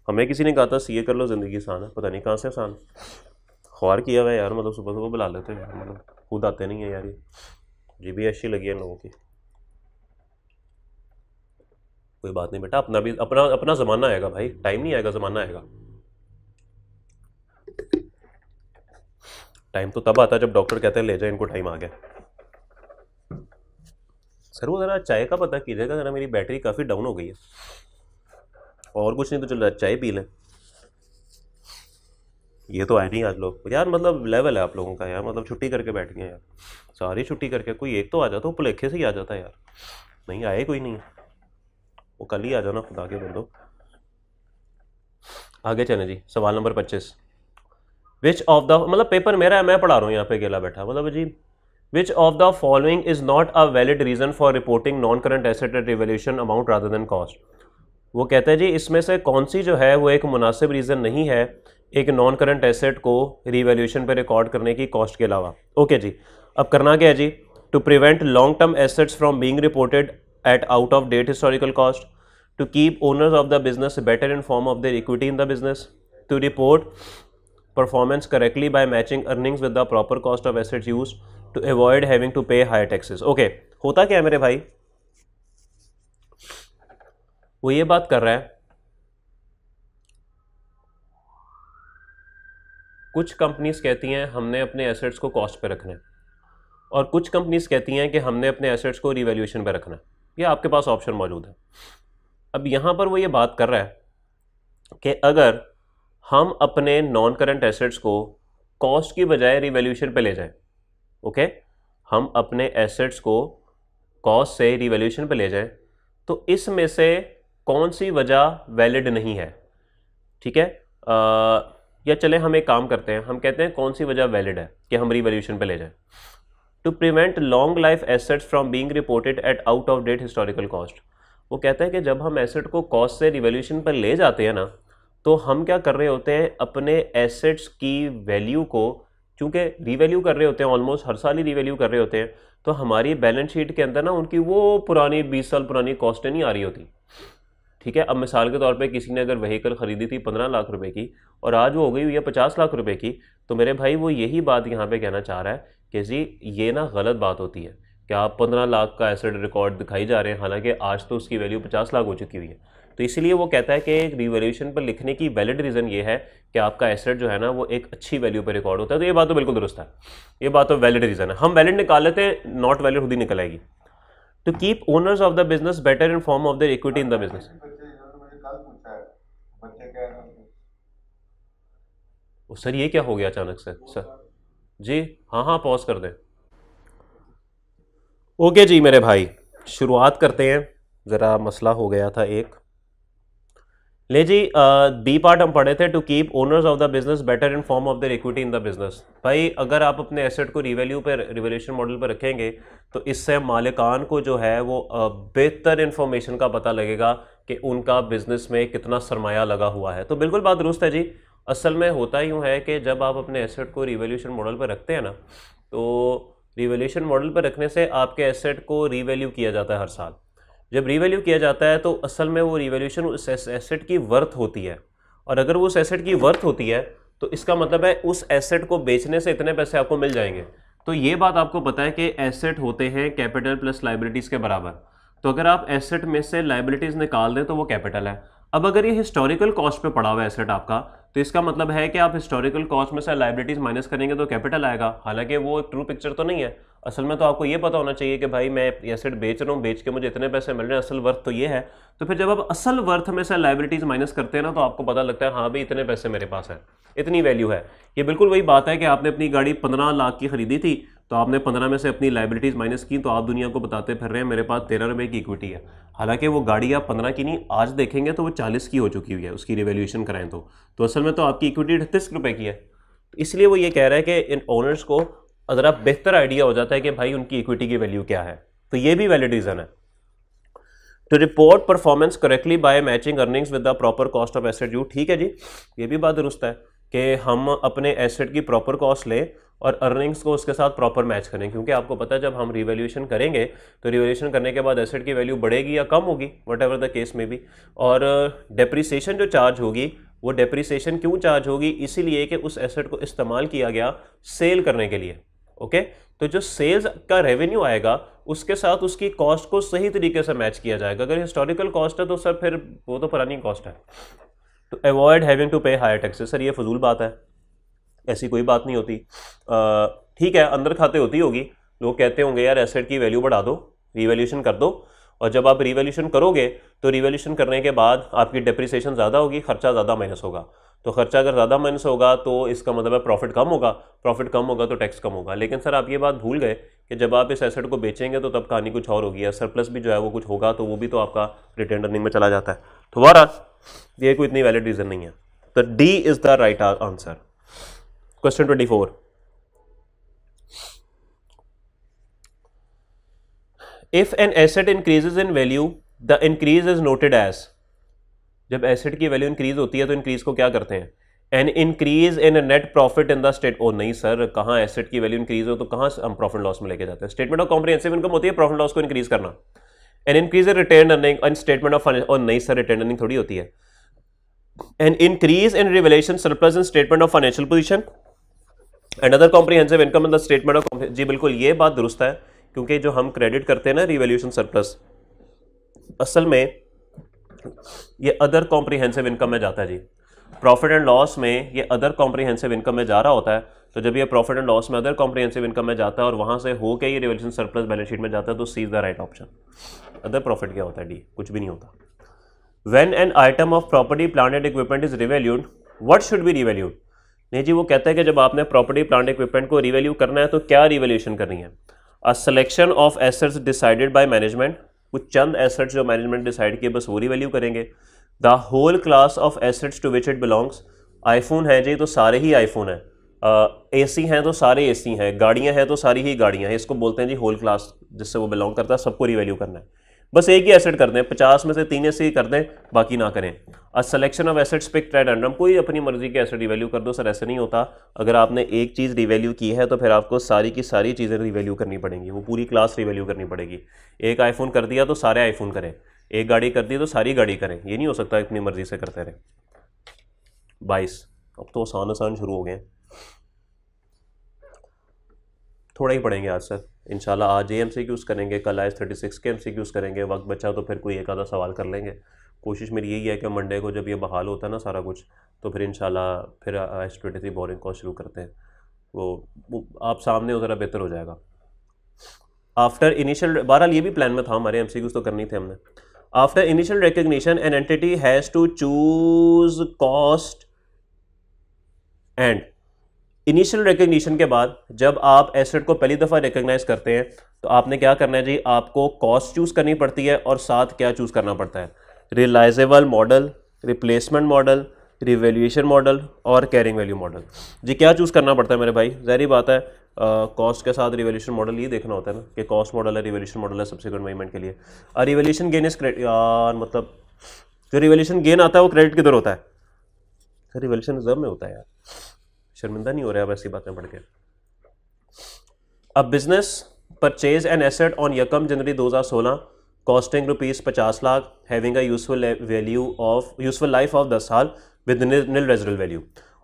हमें किसी ने कहा था सी कर लो ज़िंदगी आसान है पता नहीं कहाँ से आसान ख्वार किया हुआ है यार मतलब सुबह सुबह बुला लेते हैं यार मतलब खुद आते नहीं है यार ये जी भी अच्छी लगी है लोगों की कोई बात नहीं बेटा अपना भी अपना अपना ज़माना आएगा भाई टाइम नहीं आएगा ज़माना आएगा टाइम तो तब आता है जब डॉक्टर कहते हैं ले जाए इनको टाइम आ गया सर वो ज़रा चाय का पता कीजिएगा ज़रा मेरी बैटरी काफ़ी डाउन हो गई है और कुछ नहीं तो चलो चाय पी लें ये तो आए नहीं आज लोग यार मतलब लेवल है आप लोगों का यार मतलब छुट्टी करके बैठ गए यार सारी छुट्टी करके कोई एक तो आ जाता लेखे से ही आ जाता यार नहीं आए कोई नहीं वो कल ही आ जाना खुदा के बंदो आगे चले जी सवाल नंबर पच्चीस विच ऑफ द मतलब पेपर मेरा है मैं पढ़ा रहा हूँ यहाँ पे अकेला बैठा मतलब जी which of the following is not a valid reason for reporting non current asset at revaluation amount rather than cost वो कहते हैं जी इसमें से कौन सी जो है वो एक मुनासिब रीज़न नहीं है एक नॉन करंट एसेट को रिवेल्यूशन पर रिकॉर्ड करने की कॉस्ट के अलावा ओके जी अब करना क्या है जी to prevent long term assets from being reported at out of date historical cost to keep owners of the business better informed of the equity in the business to report performance correctly by matching earnings with the proper cost of assets use to avoid having to pay higher taxes okay होता क्या है मेरे भाई वो ये बात कर रहा है कुछ कंपनीज़ कहती हैं हमने अपने एसेट्स को कॉस्ट पे रखना है और कुछ कंपनीज़ कहती हैं कि हमने अपने एसेट्स को रिवेल्यूशन पे रखना है ये आपके पास ऑप्शन मौजूद है अब यहाँ पर वो ये बात कर रहा है कि अगर हम अपने नॉन करंट एसेट्स को कॉस्ट की बजाय रिवेल्यूशन पे ले जाएं ओके हम अपने एसेट्स को कॉस्ट से रिवेल्यूशन पे ले जाएं तो इसमें से कौन सी वजह वैलिड नहीं है ठीक है आ, या चले हम एक काम करते हैं हम कहते हैं कौन सी वजह वैलिड है कि हम रिवोल्यूशन पे ले जाएं to prevent long life assets from being reported at out of date historical cost वो कहते हैं कि जब हम एसेट को कॉस्ट से रिवोल्यूशन पर ले जाते हैं ना तो हम क्या कर रहे होते हैं अपने एसेट्स की वैल्यू को क्योंकि रिवेल्यू कर रहे होते हैं ऑलमोस्ट हर साल ही रिवेल्यू कर रहे होते हैं तो हमारी बैलेंस शीट के अंदर ना उनकी वो पुरानी बीस साल पुरानी कॉस्टें नहीं आ रही होती ठीक है अब मिसाल के तौर पे किसी ने अगर वहीकल ख़रीदी थी पंद्रह लाख रुपए की और आज वो हो गई हुई है पचास लाख रुपए की तो मेरे भाई वो यही बात यहाँ पे कहना चाह रहा है कि जी ये ना गलत बात होती है कि आप पंद्रह लाख का एसेड रिकॉर्ड दिखाई जा रहे हैं हालांकि आज तो उसकी वैल्यू पचास लाख हो चुकी हुई है तो इसीलिए वो कहता है कि रिवोल्यूशन पर लिखने की वैलिड रीज़न ये है कि आपका एसेट जो है ना वो एक अच्छी वैल्यू पर रिकॉर्ड होता है तो ये बात तो बिल्कुल दुरुस्त है ये बात तो वैलिड रीज़न है हम वैलिड निकाल लेते हैं नॉट वैलिड खुद ही निकलेगी to keep owners of the business better informed of the equity in the business sir ये क्या हो गया अचानक से सर जी हाँ हाँ पॉज कर दें ओके जी मेरे भाई शुरुआत करते हैं जरा मसला हो गया था एक ले जी बी पार्ट हम पढ़े थे to keep owners of the business better informed of their equity in the business भाई अगर आप अपने एसेट को रिवेल्यू पर रिवोल्यूशन मॉडल पर रखेंगे तो इससे मालिकान को जो है वो बेहतर इन्फॉर्मेशन का पता लगेगा कि उनका बिजनेस में कितना सरमाया लगा हुआ है तो बिल्कुल बात दुरुस्त है जी असल में होता यूँ है कि जब आप अपने एसेट को रिवेल्यूशन मॉडल पर रखते हैं ना तो रिवोल्यूशन मॉडल पर रखने से आपके एसेट को रिवेल्यू किया जाता है हर साल जब रीवैल्यू किया जाता है तो असल में वो रिवैल्यूशन उस एसेट की वर्थ होती है और अगर वो उस एसेट की वर्थ होती है तो इसका मतलब है उस एसेट को बेचने से इतने पैसे आपको मिल जाएंगे तो ये बात आपको पता है कि एसेट होते हैं कैपिटल प्लस लाइबिलिटीज़ के बराबर तो अगर आप एसेट में से लाइबिलिटीज़ निकाल दें तो वो कैपिटल है अब अगर ये हिस्टोरिकल कॉस्ट पे पड़ा हुआ एसेट आपका तो इसका मतलब है कि आप हिस्टोरिकल कॉस्ट में से लाइबिलिटीज़ माइनस करेंगे तो कैपिटल आएगा हालांकि वो ट्रू पिक्चर तो नहीं है असल में तो आपको ये पता होना चाहिए कि भाई मैं एसेट बेच रहा हूँ बेच के मुझे इतने पैसे मिल रहे हैं असल वर्थ तो ये है तो फिर जब आप असल वर्थ में से लाइबिलिटीज़ माइनस करते हैं ना तो आपको पता लगता है हाँ भाई इतने पैसे मेरे पास है इतनी वैल्यू है ये बिल्कुल वही बात है कि आपने अपनी गाड़ी पंद्रह लाख की खरीदी थी तो आपने पंद्रह में से अपनी लाइबिलिटीज़ माइनस की तो आप दुनिया को बताते फिर रहे हैं मेरे पास तेरह रुपये की इक्विटी है हालांकि वो गाड़ी आप पंद्रह की नहीं आज देखेंगे तो वो चालीस की हो चुकी हुई है उसकी रिवेल्यूशन कराएं तो।, तो, असल में तो आपकी इक्विटी अठतीस रुपये की है इसलिए वो ये कह रहा है कि इन ओनर्स को अगर आप बेहतर आइडिया हो जाता है कि भाई उनकी इक्विटी की वैल्यू क्या है तो ये भी वैलिड रीजन है to report performance correctly by matching earnings with the proper cost of asset use ठीक है जी ये भी बात दुरुस्त है कि हम अपने एसेट की प्रॉपर कॉस्ट लें और अर्निंग्स को उसके साथ प्रॉपर मैच करें क्योंकि आपको पता है जब हम रिवेल्यूशन करेंगे तो रिवेल्यूशन करने के बाद एसेट की वैल्यू बढ़ेगी या कम होगी वट एवर द केस में भी और डेप्रिसिएशन uh, जो चार्ज होगी वो डेप्रिसिएशन क्यों चार्ज होगी इसीलिए कि उस एसेट को इस्तेमाल किया गया सेल करने के लिए ओके तो जो सेल्स का रेवेन्यू आएगा उसके साथ उसकी कॉस्ट को सही तरीके से मैच किया जाएगा अगर हिस्टोरिकल कॉस्ट है तो सर फिर वो तो पुरानी कॉस्ट है तो avoid having to pay higher taxes sir ये फजूल बात है ऐसी कोई बात नहीं होती ठीक है अंदर खाते होती होगी लोग कहते होंगे यार एसेट की वैल्यू बढ़ा दो रिवेल्यूशन कर दो और जब आप रिवेल्यूशन करोगे तो रिवेल्यूशन करने के बाद आपकी डिप्रिसिएशन ज़्यादा होगी खर्चा ज़्यादा माइनस होगा तो खर्चा अगर ज़्यादा माइनस होगा तो इसका मतलब है प्रॉफिट कम होगा प्रॉफिट कम होगा तो टैक्स कम होगा लेकिन सर आप ये बात भूल गए कि जब आप इस एसेट को बेचेंगे तो तब कहानी कुछ और होगी या सरप्लस भी जो है वो कुछ होगा तो वो भी तो आपका रिटर्न अर्निंग में चला जाता है दोबारा ये कोई इतनी वैलिड रीज़न नहीं है तो D is the right answer question twenty four if an asset increases in value the increase is noted as जब एसेट की वैल्यू इंक्रीज होती है तो इंक्रीज को क्या करते हैं an increase in net profit in the state ओ नहीं सर कहाँ एसेट की वैल्यू इंक्रीज हो तो कहाँ हम प्रॉफिट लॉस में लेके जाते हैं स्टेटमेंट ऑफ कॉम्प्रिहेंसिव इनकम होती है प्रॉफिट लॉस को इंक्रीज करना an increase in retained earning in statement of और नहीं सर रिटर्न अर्निंग थोड़ी होती है an increase in revaluation surplus in statement of financial position and other comprehensive income in the statement of जी बिल्कुल ये बात दुरुस्त है क्योंकि जो हम क्रेडिट करते हैं ना रिवेल्यूशन सरप्लस असल में ये अदर कॉम्प्रीहेंसिव इनकम में जाता है जी प्रॉफिट एंड लॉस में ये अदर कॉम्प्रीहेंसिव इनकम में जा रहा होता है तो जब ये प्रॉफिट एंड लॉस में अदर कॉम्प्रीहेंसिव इनकम में जाता है और वहाँ से होकर ये रिवल्यूशन सरप्लस बैलेंस शीट में जाता है तो C's the right option other profit क्या होता है डी कुछ भी नहीं होता when an item of property plant and equipment is revalued what should be revalued नहीं जी वो कहते हैं कि जब आपने प्रॉपर्टी प्लांट इक्विपमेंट को रिवेल्यू करना है तो क्या रिवेल्यूशन करनी है a selection of assets decided by management कुछ चंद एसेट्स जो मैनेजमेंट डिसाइड किए बस वो रिवैल्यू करेंगे the whole class of assets to which it belongs आईफोन है जी तो सारे ही आईफोन हैं ए सी हैं तो सारे ए सी हैं गाड़ियाँ हैं तो सारी ही गाड़ियाँ हैं इसको बोलते हैं जी होल क्लास जिससे वो बिलोंग करता है सबको रिवैल्यू करना है बस एक ही एसेट कर दें पचास में से तीन ऐसे ही कर दें बाकी ना करें a selection of assets pick trade and कोई अपनी मर्जी के एसेट रिवैल्यू कर दो सर ऐसे नहीं होता अगर आपने एक चीज़ रिवैल्यू की है तो फिर आपको सारी की सारी चीज़ें रिवैल्यू करनी पड़ेंगी वो पूरी क्लास रिवैल्यू करनी पड़ेगी एक आईफोन कर दिया तो सारे आईफोन करें एक गाड़ी कर दी तो सारी गाड़ी करें ये नहीं हो सकता अपनी मर्जी से करते रहें बाईस अब तो आसान आसान शुरू हो गए थोड़ा ही पढ़ेंगे आज सर इन आज ही एम सी क्यूज़ करेंगे कल आए थर्टी सिक्स के एम सी क्यूज़ करेंगे वक्त बचा तो फिर कोई एक आधा सवाल कर लेंगे कोशिश मेरी यही है कि मंडे को जब ये बहाल होता है ना सारा कुछ तो फिर इन फिर एस ट्वेंटी थ्री बॉलिंग कॉल शुरू करते हैं वो, वो आप सामने हो ज़रा बेहतर हो जाएगा आफ्टर इनिशियल बहरहाल ये भी प्लान में था हमारे एम सी क्यूज़ तो करनी थे हमने after initial recognition an entity has to choose cost and initial recognition के बाद जब आप एसेट को पहली दफ़ा रिकग्नाइज करते हैं तो आपने क्या करना है जी आपको कॉस्ट चूज़ करनी पड़ती है और साथ क्या चूज़ करना पड़ता है realisable model replacement model revaluation model और कैरिंग वैल्यू मॉडल जी क्या चूज़ करना पड़ता है मेरे भाई जहरी बात है कॉस्ट uh, के साथ रिवेल्यूशन मॉडल ये देखना होता है ना कि कॉस्ट मॉडल है रिवेल्यूशन मॉडल है सब्सिक्वेंट मूवमेंट के लिए और रिवेल्यूशन गेन इस क्रेडिट यार मतलब जो रिवेल्यूशन गेन आता है वो क्रेडिट किधर होता है रिवेल्यूशन रिजर्व में होता है यार शर्मिंदा नहीं हो रहा वैसी बातें पढ़ के अब business purchase and asset on यकम जनवरी 2016 कॉस्टिंग रुपीज पचास lakh having a useful value of useful life of दस साल with nil residual value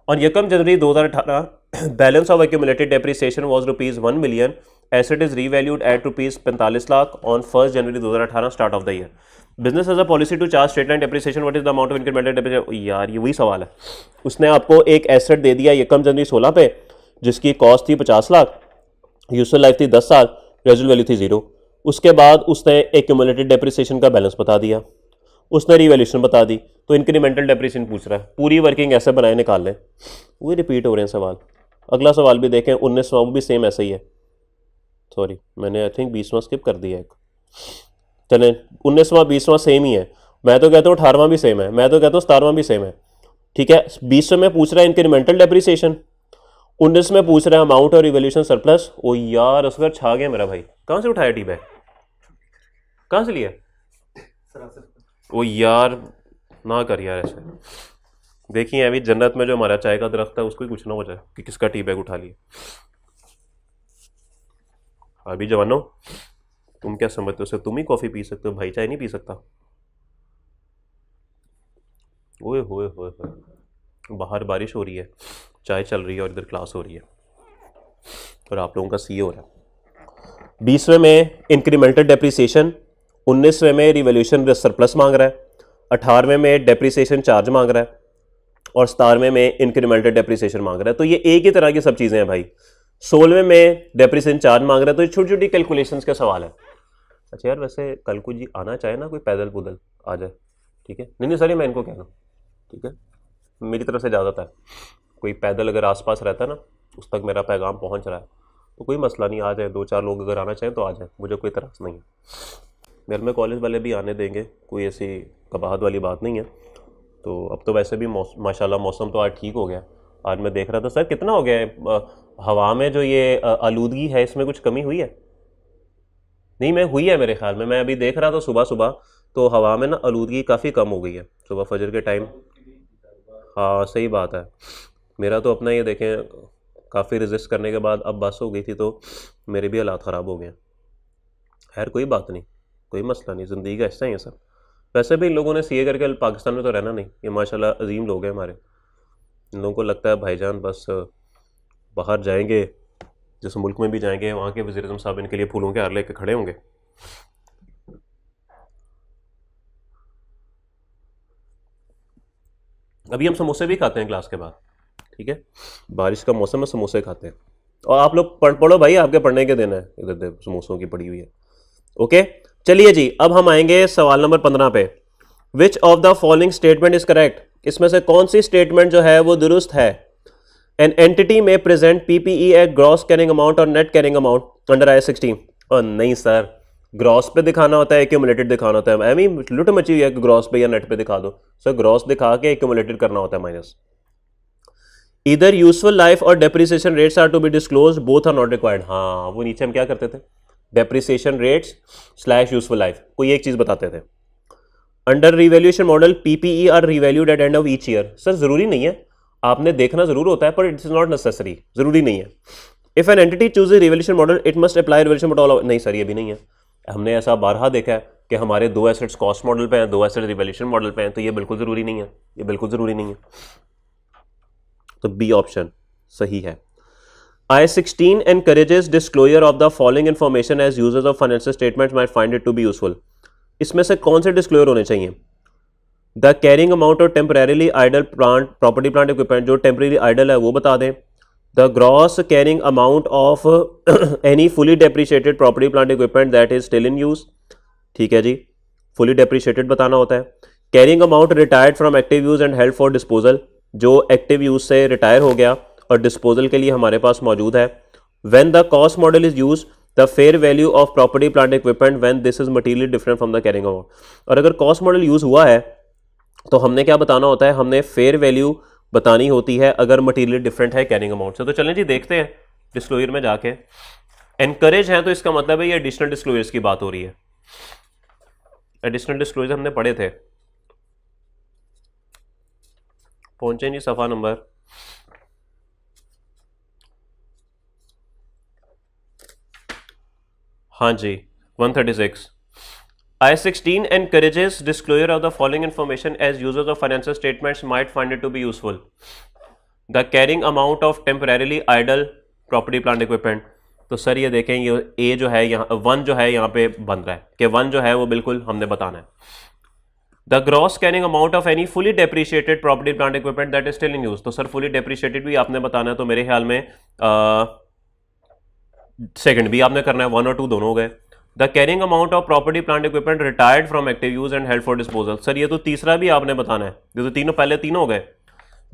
on यकम January 2018 balance of accumulated depreciation was rupees one million asset is revalued at rupees पैंतालीस lakh on first जनवरी दो हज़ार अठारह start of the year business as a policy to charge state and depreciation what is the amount of incremental depreciation यार ये वही सवाल है उसने आपको एक एसेट दे दिया एकम जनवरी सोलह पे जिसकी कॉस्ट थी पचास लाख यूजफुल लाइफ थी दस साल रेजुल वैल्यू थी जीरो उसके बाद उसने एक क्यूमुलेटेड डेप्रिसिएशन का बैलेंस बता दिया उसने रिवेल्यूशन बता दी तो इंक्रीमेंटल डेप्रिसिएशन पूछ रहा है पूरी वर्किंग ऐसे बनाए निकाल लें वही रिपीट हो रहे हैं सवाल अगला सवाल भी देखें उन्नीसवा भी सेम ऐसा ही है सॉरी मैंने आई थिंक बीसवा स्किप कर दिया एक चले उन्नीसवां बीसवां सेम ही है मैं तो कहता हूँ अठारहवां भी सेम है मैं तो कहता हूँ सतारवां भी सेम है ठीक है बीसवें में पूछ रहा है इंक्रीमेंटल डेप्रिसिएशन उन्नीस में पूछ रहे हैं अमाउंट और रिवोल्यूशन सरप्लस ओ यार उसका छा गया मेरा भाई कहाँ से उठाया टी बैग कहाँ से लिया ओ यार ना कर यार ऐसे देखिए अभी जन्नत में जो हमारा चाय का दरख्त है उसको ही कुछ ना हो जाए कि किसका टी बैग उठा लिया अभी जवानों तुम क्या समझते हो सर तुम ही कॉफ़ी पी सकते हो भाई चाय नहीं पी सकता ओए होए होए बाहर बारिश हो रही है चाय चल रही है और इधर क्लास हो रही है और आप लोगों का सी हो रहा है बीसवें में इंक्रीमेंटल डेप्रिसिएशन उन्नीसवें में रिवोल्यूशन सरप्लस मांग रहा है अठारहवें में डेप्रिसिएशन चार्ज मांग रहा है और सतारहवें में इंक्रीमेंटल डेप्रिसिएशन मांग रहा है तो ये एक ही तरह की सब चीज़ें हैं भाई सोलहवें में डेप्रिसिएशन चार्ज मांग रहा है तो ये छोटी छोटी कैलकुलेशन का सवाल है अच्छा यार वैसे कल को जी आना चाहे ना कोई पैदल पुदल आ जाए ठीक है नहीं नहीं सर मैं इनको कह रहा ठीक है मेरी तरफ से ज़्यादा था कोई पैदल अगर आसपास रहता ना उस तक मेरा पैगाम पहुँच रहा है तो कोई मसला नहीं आ जाए दो चार लोग अगर आना चाहें तो आ जाए मुझे कोई तरस नहीं है घर में कॉलेज वाले भी आने देंगे कोई ऐसी कबाहत वाली बात नहीं है तो अब तो वैसे भी माशाल्लाह मौसम तो आज ठीक हो गया आज मैं देख रहा था सर कितना हो गया है हवा में जो ये आलूदगी है इसमें कुछ कमी हुई है नहीं मैं हुई है मेरे ख्याल में मैं अभी देख रहा था सुबह सुबह तो हवा में ना आलूदगी काफ़ी कम हो गई है सुबह फजर के टाइम हाँ सही बात है मेरा तो अपना ये देखें काफ़ी रजिस्ट करने के बाद अब बस हो गई थी तो मेरे भी हालात ख़राब हो गए खैर कोई बात नहीं कोई मसला नहीं ज़िंदगी का ऐसा ही है सब वैसे भी इन लोगों ने सी करके पाकिस्तान में तो रहना नहीं ये माशाल्लाह अजीम लोग हैं हमारे इन लोगों को लगता है भाईजान बस बाहर जाएंगे जैसे मुल्क में भी जाएंगे वहाँ के वजी अजम साहब इनके लिए फूलों के हार लेके खड़े होंगे अभी हम समोसे भी खाते हैं क्लास के बाद ठीक है बारिश का मौसम है समोसे खाते हैं और आप लोग पढ़ पढ़ो भाई आपके पढ़ने के दिन है इधर देख समोसों की पड़ी हुई है ओके चलिए जी अब हम आएंगे सवाल नंबर पंद्रह पे which of the following statement is correct इसमें से कौन सी स्टेटमेंट जो है वो दुरुस्त है एन एंटिटी में present PPE at gross carrying amount और net carrying amount under I sixteen और नहीं सर ग्रॉस पे दिखाना होता है एक्यूमुलेटेड दिखाना होता है आई मीन लुट मची हुई है ग्रॉस पे या नेट पे दिखा दो सर ग्रॉस दिखा के एक्यूमुलेटेड करना होता है माइनस इधर यूजफुल लाइफ और depreciation rates are to be disclose both are not required हाँ वो नीचे हम क्या करते थे depreciation rates slash useful life कोई एक चीज़ बताते थे under revaluation model PPE are revalued at end of each year sir ज़रूरी नहीं है आपने देखना जरूर होता है पर इट इज नॉट नेसेसरी जरूरी नहीं है if an entity choose a revaluation model it must apply revaluation model नहीं सर ये भी नहीं है हमने ऐसा बारहा देखा है कि हमारे दो एसेट्स कॉस्ट मॉडल पे हैं दो एसेट्स रिवोल्यूशन मॉडल पे हैं तो ये बिल्कुल ज़रूरी नहीं है ये बिल्कुल ज़रूरी नहीं है तो बी ऑप्शन सही है I sixteen encourages disclosure of the following information as users of financial statements might find it to be useful इसमें से कौन से डिस्कलोजर होने चाहिए द कैरिंग अमाउंट और temporarily idle plant property plant equipment जो टेम्परेली आइडल है वो बता दें the gross carrying amount of any fully depreciated property plant equipment that is still in use ठीक है जी फुली डेप्रिशिएटेड बताना होता है carrying amount retired from active use and held for disposal जो एक्टिव यूज से रिटायर हो गया और डिस्पोजल के लिए हमारे पास मौजूद है when the cost model is use the fair value of property plant equipment when this is material different from the carrying amount और अगर कॉस्ट मॉडल यूज हुआ है तो हमने क्या बताना होता है हमने फेयर वैल्यू बतानी होती है अगर मटेरियल डिफरेंट है कैरिंग अमाउंट से तो चलें जी देखते हैं डिस्क्लोजर में जाके एनकरेज है तो इसका मतलब है ये एडिशनल डिस्क्लोजर्स की बात हो रही है एडिशनल डिस्क्लोजर हमने पढ़े थे पहुंचे जी सफ़ा नंबर हाँ जी 136 I-16 encourages disclosure of the following information as users of financial statements might find it to be useful. The carrying amount of temporarily idle property plant equipment. तो सर ये देखें ये ए जो है यहाँ वन जो है यहाँ पे बन रहा है कि वन जो है वो बिल्कुल हमने बताना है the gross carrying amount of any fully depreciated property plant equipment that is still in use तो सर फुली डेप्रीशिएटेड भी आपने बताना है तो मेरे ख्याल में सेकंड भी आपने करना है वन और टू दोनों हो गए the carrying amount of property plant equipment retired from active use and held for disposal sir ये तो तीसरा भी आपने बताना है ये तो तीनों पहले तीनों हो गए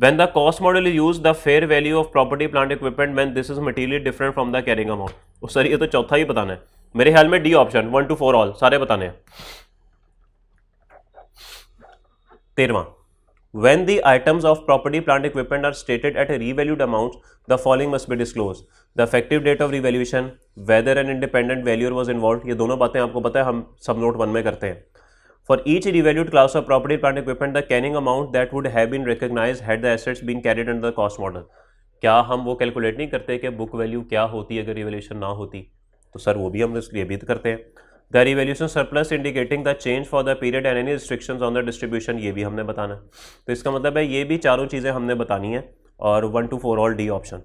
when the cost model is use the fair value of property plant equipment when this is material different from the carrying amount और सर ये तो चौथा ही बताना है मेरे ख्याल में D option one two four all सारे बताने हैं तेरवा When the items of property, plant, equipment are stated at a revalued amount, the following must be disclosed. The effective date of revaluation, whether an independent valuer was involved, ये दोनों बातें आपको पता है हम सब नोट वन में करते हैं For each revalued class of property, plant, equipment, the carrying amount that would have been recognized had the assets been carried under the cost model. क्या हम वो कैलकुलेट नहीं करते कि बुक वैल्यू क्या होती अगर रिवेल्यूशन ना होती तो सर वो भी हम इसलिए भी करते हैं the revaluation surplus indicating the change for the period and any restriction on the distribution ये भी हमने बताना है तो इसका मतलब है ये भी चारों चीज़ें हमने बतानी है और one two four all D option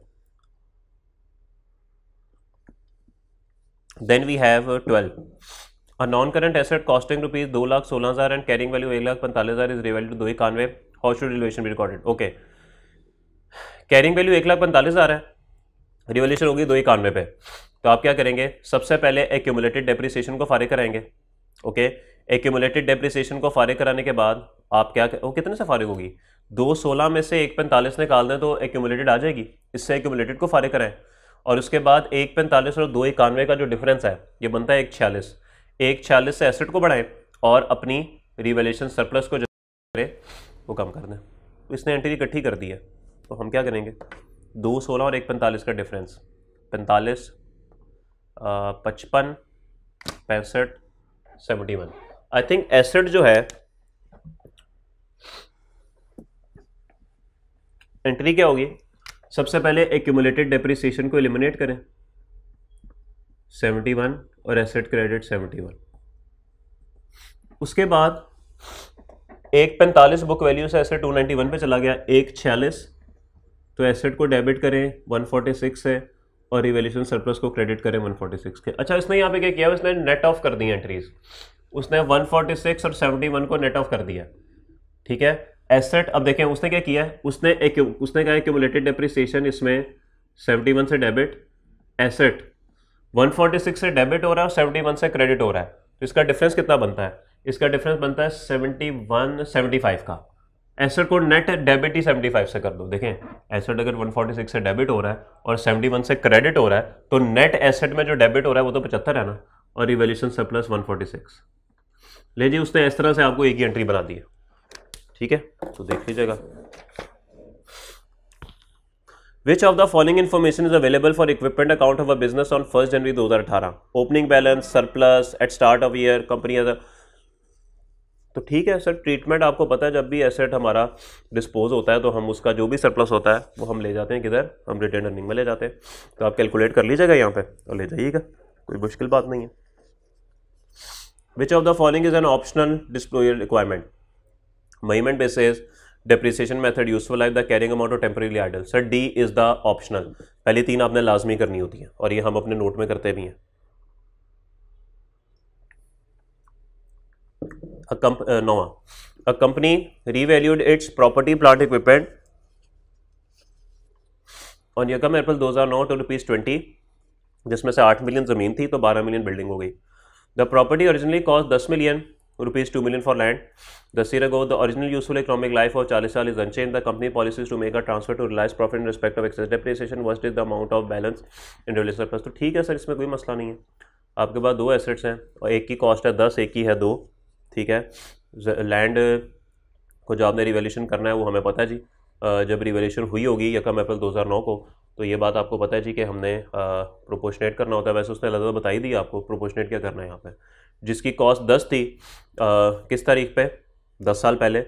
then we have twelve a non current asset costing rupees दो लाख सोलह हज़ार एंड कैरिंग वैल्यू एक लाख पैंतालीस हज़ार इज रिवेल्यू दो इक्यानवे हाउ शुड रिवेल्यूशन भी रिकॉर्डेड ओके कैरिंग वैल्यू एक लाख पैंतालीस हज़ार है रिवेल्यूशन होगी दो इक्यानवे पे तो आप क्या करेंगे सबसे पहले एक्यूमुलेटेड डेप्रिसिएशन को फारिग कराएंगे ओके एक्यूमुलेटेड डेप्रिसिएशन को फारिग कराने के बाद आप क्या वो कितने से फारे होगी दो सोलह में से एक पैंतालीस निकाल दें तो एक्यूमुलेटेड आ जाएगी इससे एक्यूमुलेटेड को फारिग कराएं और उसके बाद एक पैंतालीस और दो इक्यानवे का जो डिफरेंस है ये बनता है एक छियालीस एक छियालीस से एसेट को बढ़ाएं और अपनी रिवेल्यूशन सरप्लस को जो करें वो कम कर दें तो इसने एंट्री इकट्ठी कर दी है तो हम क्या करेंगे दो सोलह और एक पैंतालीस का डिफरेंस पैंतालीस पचपन पैंसठ seventy one I think asset जो है एंट्री क्या होगी सबसे पहले एक्यूमुलेटेड डेप्रिसिएशन को एलिमिनेट करें सेवेंटी वन और एसेट क्रेडिट सेवेंटी वन उसके बाद एक पैंतालीस बुक वैल्यू से एसेट टू नाइन्टी वन पर चला गया एक छियालीस तो एसेट को डेबिट करें वन फोर्टी सिक्स है और रिवेल्यूशन सरप्लस को क्रेडिट करें वन फोर्टी सिक्स के अच्छा इसने यहाँ पे क्या किया उसने नेट ऑफ कर दी एंट्रीज उसने वन फोर्टी सिक्स और वन को नेट ऑफ कर दिया ठीक है एसेट अब देखें उसने क्या किया उसने एक उसने कहा एक्यूमुलेटेड डिप्रिसिएशन इसमें वन से डेबिट एसेट 146 से डेबिट हो रहा है और 71 से क्रेडिट हो रहा है तो इसका डिफरेंस कितना बनता है इसका डिफरेंस बनता है 71 75 का एसेट को नेट डेबिट ही 75 से कर दो देखें एसेट अगर 146 से डेबिट हो रहा है और 71 से क्रेडिट हो रहा है तो नेट एसेट में जो डेबिट हो रहा है वो तो 75 है ना और रिवेल्यूशन सरप्लस 146 ले जी उसने इस तरह से आपको एक ही एंट्री बना दी है ठीक है तो देख लीजिएगा Which of the following information is available for equipment account of a business on 1st January 2018? Opening balance, surplus, at start of year, company has a तो ठीक है सर ट्रीटमेंट आपको पता है जब भी एसेट हमारा डिस्पोज होता है तो हम उसका जो भी सरप्लस होता है वो हम ले जाते हैं किधर हम रिटर्न अर्निंग में ले जाते हैं तो आप कैलकुलेट कर लीजिएगा यहाँ पे और ले जाइएगा कोई मुश्किल बात नहीं है which of the following is an optional disclosure requirement मईमेंट basis depreciation method useful life the carrying amount of temporarily idle sir D is the optional पहले तीन आपने लाजमी करनी होती है और ये हम अपने नोट में करते भी हैं नोवा comp uh, Nova. A company revalued its property, plant, दो हज़ार यकम अप्रैल 2009 टू रुपीज ट्वेंटी जिसमें से आठ मिलियन ज़मीन थी तो बारह मिलियन बिल्डिंग हो गई द प्रॉपर्टी ओरिजिनली कॉस्ट दस million rupees two million for land दस year ago the original useful economic life of चालीस साल is unchange the company policies to make a transfer to realise profit in respect of excess depreciation worst is the amount of balance in relation plus तो ठीक है sir इसमें कोई मसला नहीं है आपके पास दो एसेट्स हैं और एक की कॉस्ट है दस एक की है दो ठीक है लैंड को जो आपने रिवेल्यूशन करना है वो हमें पता है जी जब रिवेल्यूशन हुई होगी यकम अप्रैल 2009 को तो ये बात आपको पता है जी कि हमने प्रोपोर्शनेट करना होता है वैसे उसने लगभग बताई दी आपको प्रोपोर्शनेट क्या करना है यहाँ पे जिसकी कॉस्ट दस थी आ, किस तारीख पे दस साल पहले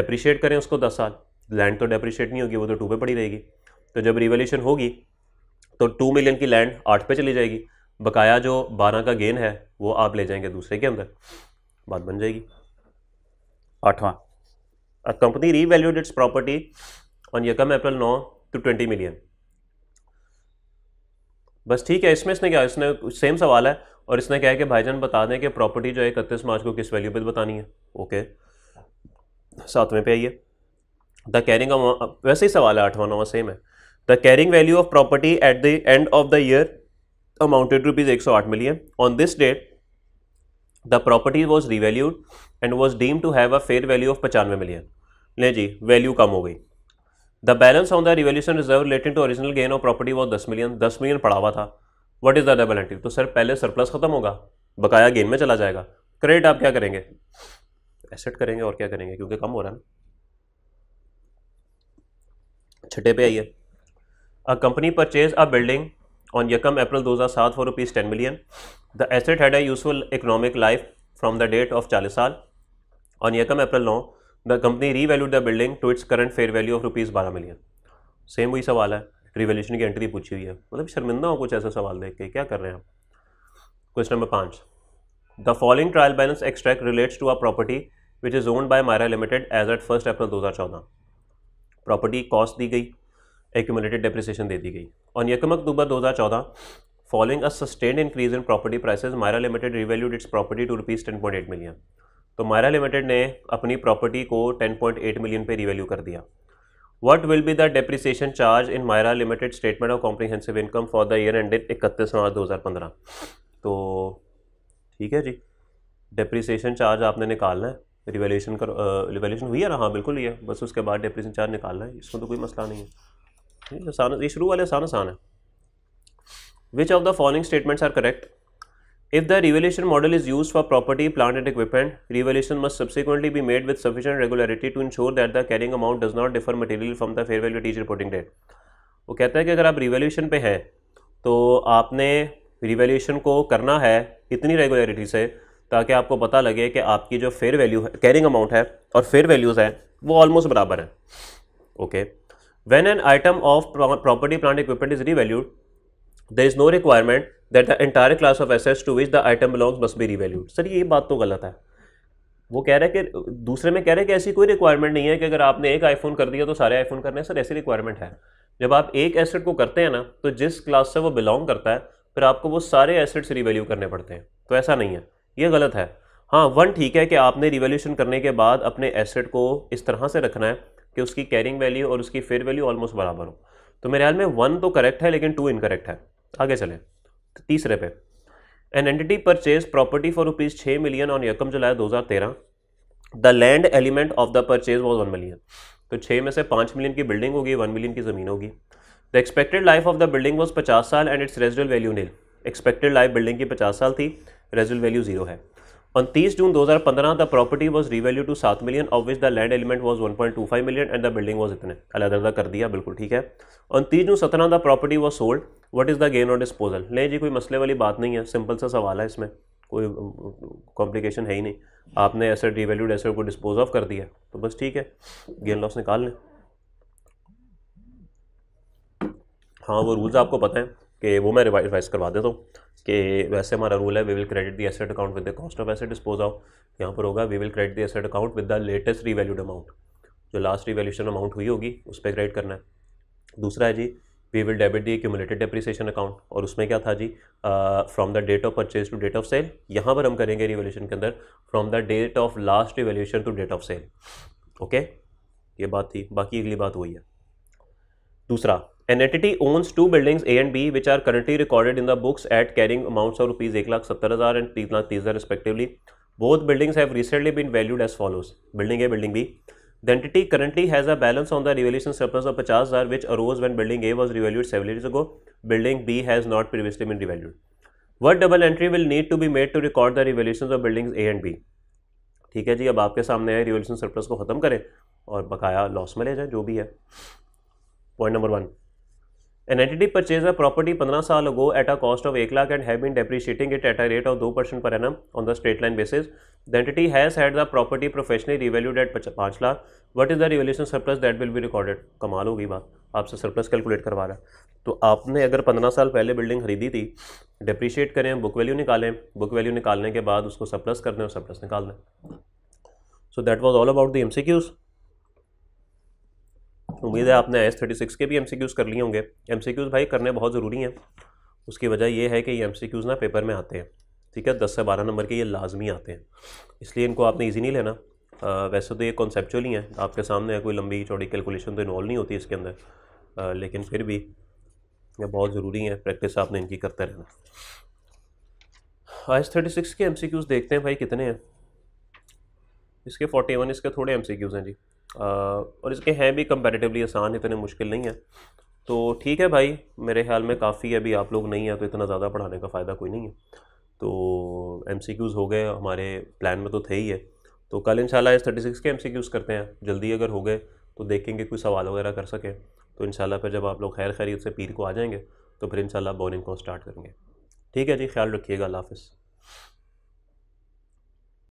डेप्रीशिएट करें उसको दस साल लैंड तो डेप्रीशिएट नहीं होगी वो तो टू पे पड़ी रहेगी तो जब रिवेल्यूशन होगी तो टू मिलियन की लैंड आठ पे चली जाएगी बकाया जो बारह का गेन है वो आप ले जाएंगे दूसरे के अंदर बात बन जाएगी आठवां a company revalued its property on यकम अप्रैल नौ टू ट्वेंटी मिलियन बस ठीक है इसमें इसने क्या इसने सेम सवाल है और इसने क्या है कि भाईजान बता दें कि प्रॉपर्टी जो है इकतीस मार्च को किस वैल्यू पर बतानी है ओके सातवें पे आइए द कैरिंग वैसे ही सवाल है आठवां नौवा सेम है the carrying value of property at the end of the year amounted rupees एक सौ आठ million on this date the property was revalued and was deem to have a fair value of पचानवे million नहीं जी value कम हो गई the balance on the revaluation reserve related to original gain of property was दस million दस million पड़ा हुआ था what is the double entry तो सर पहले सरप्लस खत्म होगा बकाया गेन में चला जाएगा क्रेडिट आप क्या करेंगे एसेट करेंगे और क्या करेंगे क्योंकि कम हो रहा है ना छठे पे आइए a company purchase a building on यकम अप्रैल दो हज़ार सात for rupees ten million the asset had a useful economic life from the date of चालीस साल ऑन यकम अप्रैल नौ the company revalued the building to its current fair value of rupees बारह million same वही सवाल है revolution की entry पूछी हुई है मतलब शर्मिंदा हो कुछ ऐसा सवाल देख के क्या कर रहे हैं आप क्वेश्चन नंबर पाँच the following trial balance extract relates to a property which is owned by Myra limited as at first April दो हज़ार चौदह प्रॉपर्टी कॉस्ट दी गई accumulated depreciation दे दी गई और यकम अक्टूबर दो हज़ार चौदह following a sustain increase in property prices Myra limited revalued its property to rupees ten point eight million तो मायरा लिमिटेड ने अपनी प्रॉपर्टी को टेन पॉइंट एट मिलियन पे रिवेल्यू कर दिया what will be the depreciation charge in Myra limited statement of comprehensive income for the year ended इकतीस March दो हजार पंद्रह तो ठीक है जी डेप्रिसिएशन चार्ज आपने निकालना है रिवेल्यूशन कर रिवेल्यूशन हुई है ना हाँ बिल्कुल ही है बस उसके बाद डेप्रिसिएशन चार्ज निकालना है इसमें तो कोई मसला नहीं है आसान ये शुरू वाले आसान आसान है which of the following statements are correct if the revaluation model is use for property plant and equipment revaluation must subsequently be made with sufficient regularity to ensure that the carrying amount does not differ material from the fair value at each reporting date वो कहता है कि अगर आप revaluation पे हैं तो आपने रिवोल्यूशन को करना है इतनी रेगुलरिटी से ताकि आपको पता लगे कि आपकी जो फेयर वैल्यू है कैरिंग अमाउंट है और फेयर वैल्यूज़ हैं वो ऑलमोस्ट बराबर है okay okay. When an item of property, plant, equipment is revalued, there is no requirement that the entire class of assets to which the item belongs must be revalued. Sir ये बात तो गलत है वो कह रहे हैं कि दूसरे में कह रहे हैं कि ऐसी कोई रिक्वायरमेंट नहीं है कि अगर आपने एक आईफोन कर दिया तो सारे आईफोन करने सर ऐसी रिक्वायरमेंट है जब आप एक एसेट को करते हैं ना तो जिस क्लास से वो बिलोंग करता है फिर आपको वो सारे एसेट्स रिवैल्यू करने पड़ते हैं तो ऐसा नहीं है ये गलत है हाँ वन ठीक है कि आपने रिवेल्यूशन करने के बाद अपने एसेट को इस तरह से रखना है कि उसकी कैरिंग वैल्यू और उसकी फेयर वैल्यू ऑलमोस्ट बराबर हो तो मेरे ख्याल में वन तो करेक्ट है लेकिन टू इनकरेक्ट है आगे चले तीसरे पे an entity purchase property for rupees छः मिलियन ऑन यकम जुलाई दो हज़ार तेरह the land element of the purchase was one million तो छः में से पाँच मिलियन की बिल्डिंग होगी वन मिलियन की ज़मीन होगी the expected life of the building was पचास साल and its residual value nil expected life building की पचास साल थी रेजिडल वैल्यू जीरो है On 30 June 2015, the property was revalued to 7 million, of which the land element was 1.25 million and the building was इतने अलग कर दिया बिल्कुल ठीक है On 30 June 17, the property was sold. What is the gain or disposal? नहीं जी कोई मसले वाली बात नहीं है सिंपल सा सवाल है इसमें कोई कॉम्प्लिकेशन है ही नहीं आपने एसेट रिवैल्यूड एसेट को डिस्पोज ऑफ कर दिया तो बस ठीक है गेन लॉस निकाल लें हाँ वो रूल्स आपको पता है कि वो मैं रिवाइज करवा देता हूँ कि वैसे हमारा रूल है we will credit the asset account with the cost of asset dispose of यहाँ पर होगा we will credit the asset account with the latest revalued amount जो लास्ट रीवैल्यूशन अमाउंट हुई होगी उस पर क्रेडिट करना है दूसरा है जी we will debit the accumulated depreciation account और उसमें क्या था जी from the date of purchase to date of sale यहाँ पर हम करेंगे रिवोल्यूशन के अंदर from the date of last revaluation to date of sale okay ये बात थी बाकी अगली बात वही है दूसरा an entity owns two buildings A and B which are currently recorded in the books at carrying amounts of rupees एक लाख सत्तर हजार एंड तीन लाख तीस हजार respectively both buildings have recently been valued as follows building A building B the entity currently has a balance on the revaluation surplus of पचास हजार which arose when building A was revalued seven year ago building B has not previously been revalued what double entry will need to be made to record the revaluation of building A and B ठीक है जी अब आपके सामने आए revolution surplus को खत्म करें और बकाया लॉस में ले जाए जो भी है point number one an entity purchase a property पंद्रह साल ago at a cost of एक lakh and have been depreciating it at a rate of दो percent per annum on the straight line basis the entity has had the property professionally revalued at पांच lakh what is the revaluation surplus that will be recorded कमाल होगी बात आपसे surplus calculate करवा रहा है तो आपने अगर पंद्रह साल पहले बिल्डिंग खरीदी थी डिप्रिशिएट करें बुक वैल्यू निकालें बुक वैल्यू निकालने के बाद उसको सरप्लस कर दें और सरप्लस निकाल दें so that was all about the M C Qs उम्मीद है आपने एस थर्टी सिक्स के भी एम सी क्यूज़ कर लिए होंगे एम सी क्यूज़ भाई करने बहुत ज़रूरी हैं उसकी वजह यह है कि ये एम सी क्यूज़ ना पेपर में आते हैं ठीक है दस से बारह नंबर के ये लाजमी आते हैं इसलिए इनको आपने ईजी नहीं लेना आ, वैसे तो ये ही हैं आपके सामने कोई लंबी चौड़ी कैलकुलेशन तो इन्वॉल्व नहीं होती इसके अंदर लेकिन फिर भी ये बहुत ज़रूरी है प्रैक्टिस आपने इनकी करते रहना आई हाँ, एस थर्टी सिक्स के एम सी क्यूज़ देखते हैं भाई कितने हैं इसके फोर्टी वन इसके थोड़े एम सी क्यूज़ हैं जी और इसके हैं भी कंपेरेटिवली आसान इतने मुश्किल नहीं है तो ठीक है भाई मेरे ख्याल में काफ़ी अभी आप लोग नहीं हैं तो इतना ज़्यादा पढ़ाने का फ़ायदा कोई नहीं है तो एम हो गए हमारे प्लान में तो थे ही है तो कल शाला एस थर्टी सिक्स के एम करते हैं जल्दी अगर हो गए तो देखेंगे कोई सवाल वगैरह कर सकें तो शाला फिर जब आप लोग खैर खैरियत से पीर को आ जाएंगे तो फिर इंशाल्लाह बॉलिंग को स्टार्ट करेंगे ठीक है जी ख्याल रखिएगा अल्लाह हाफ़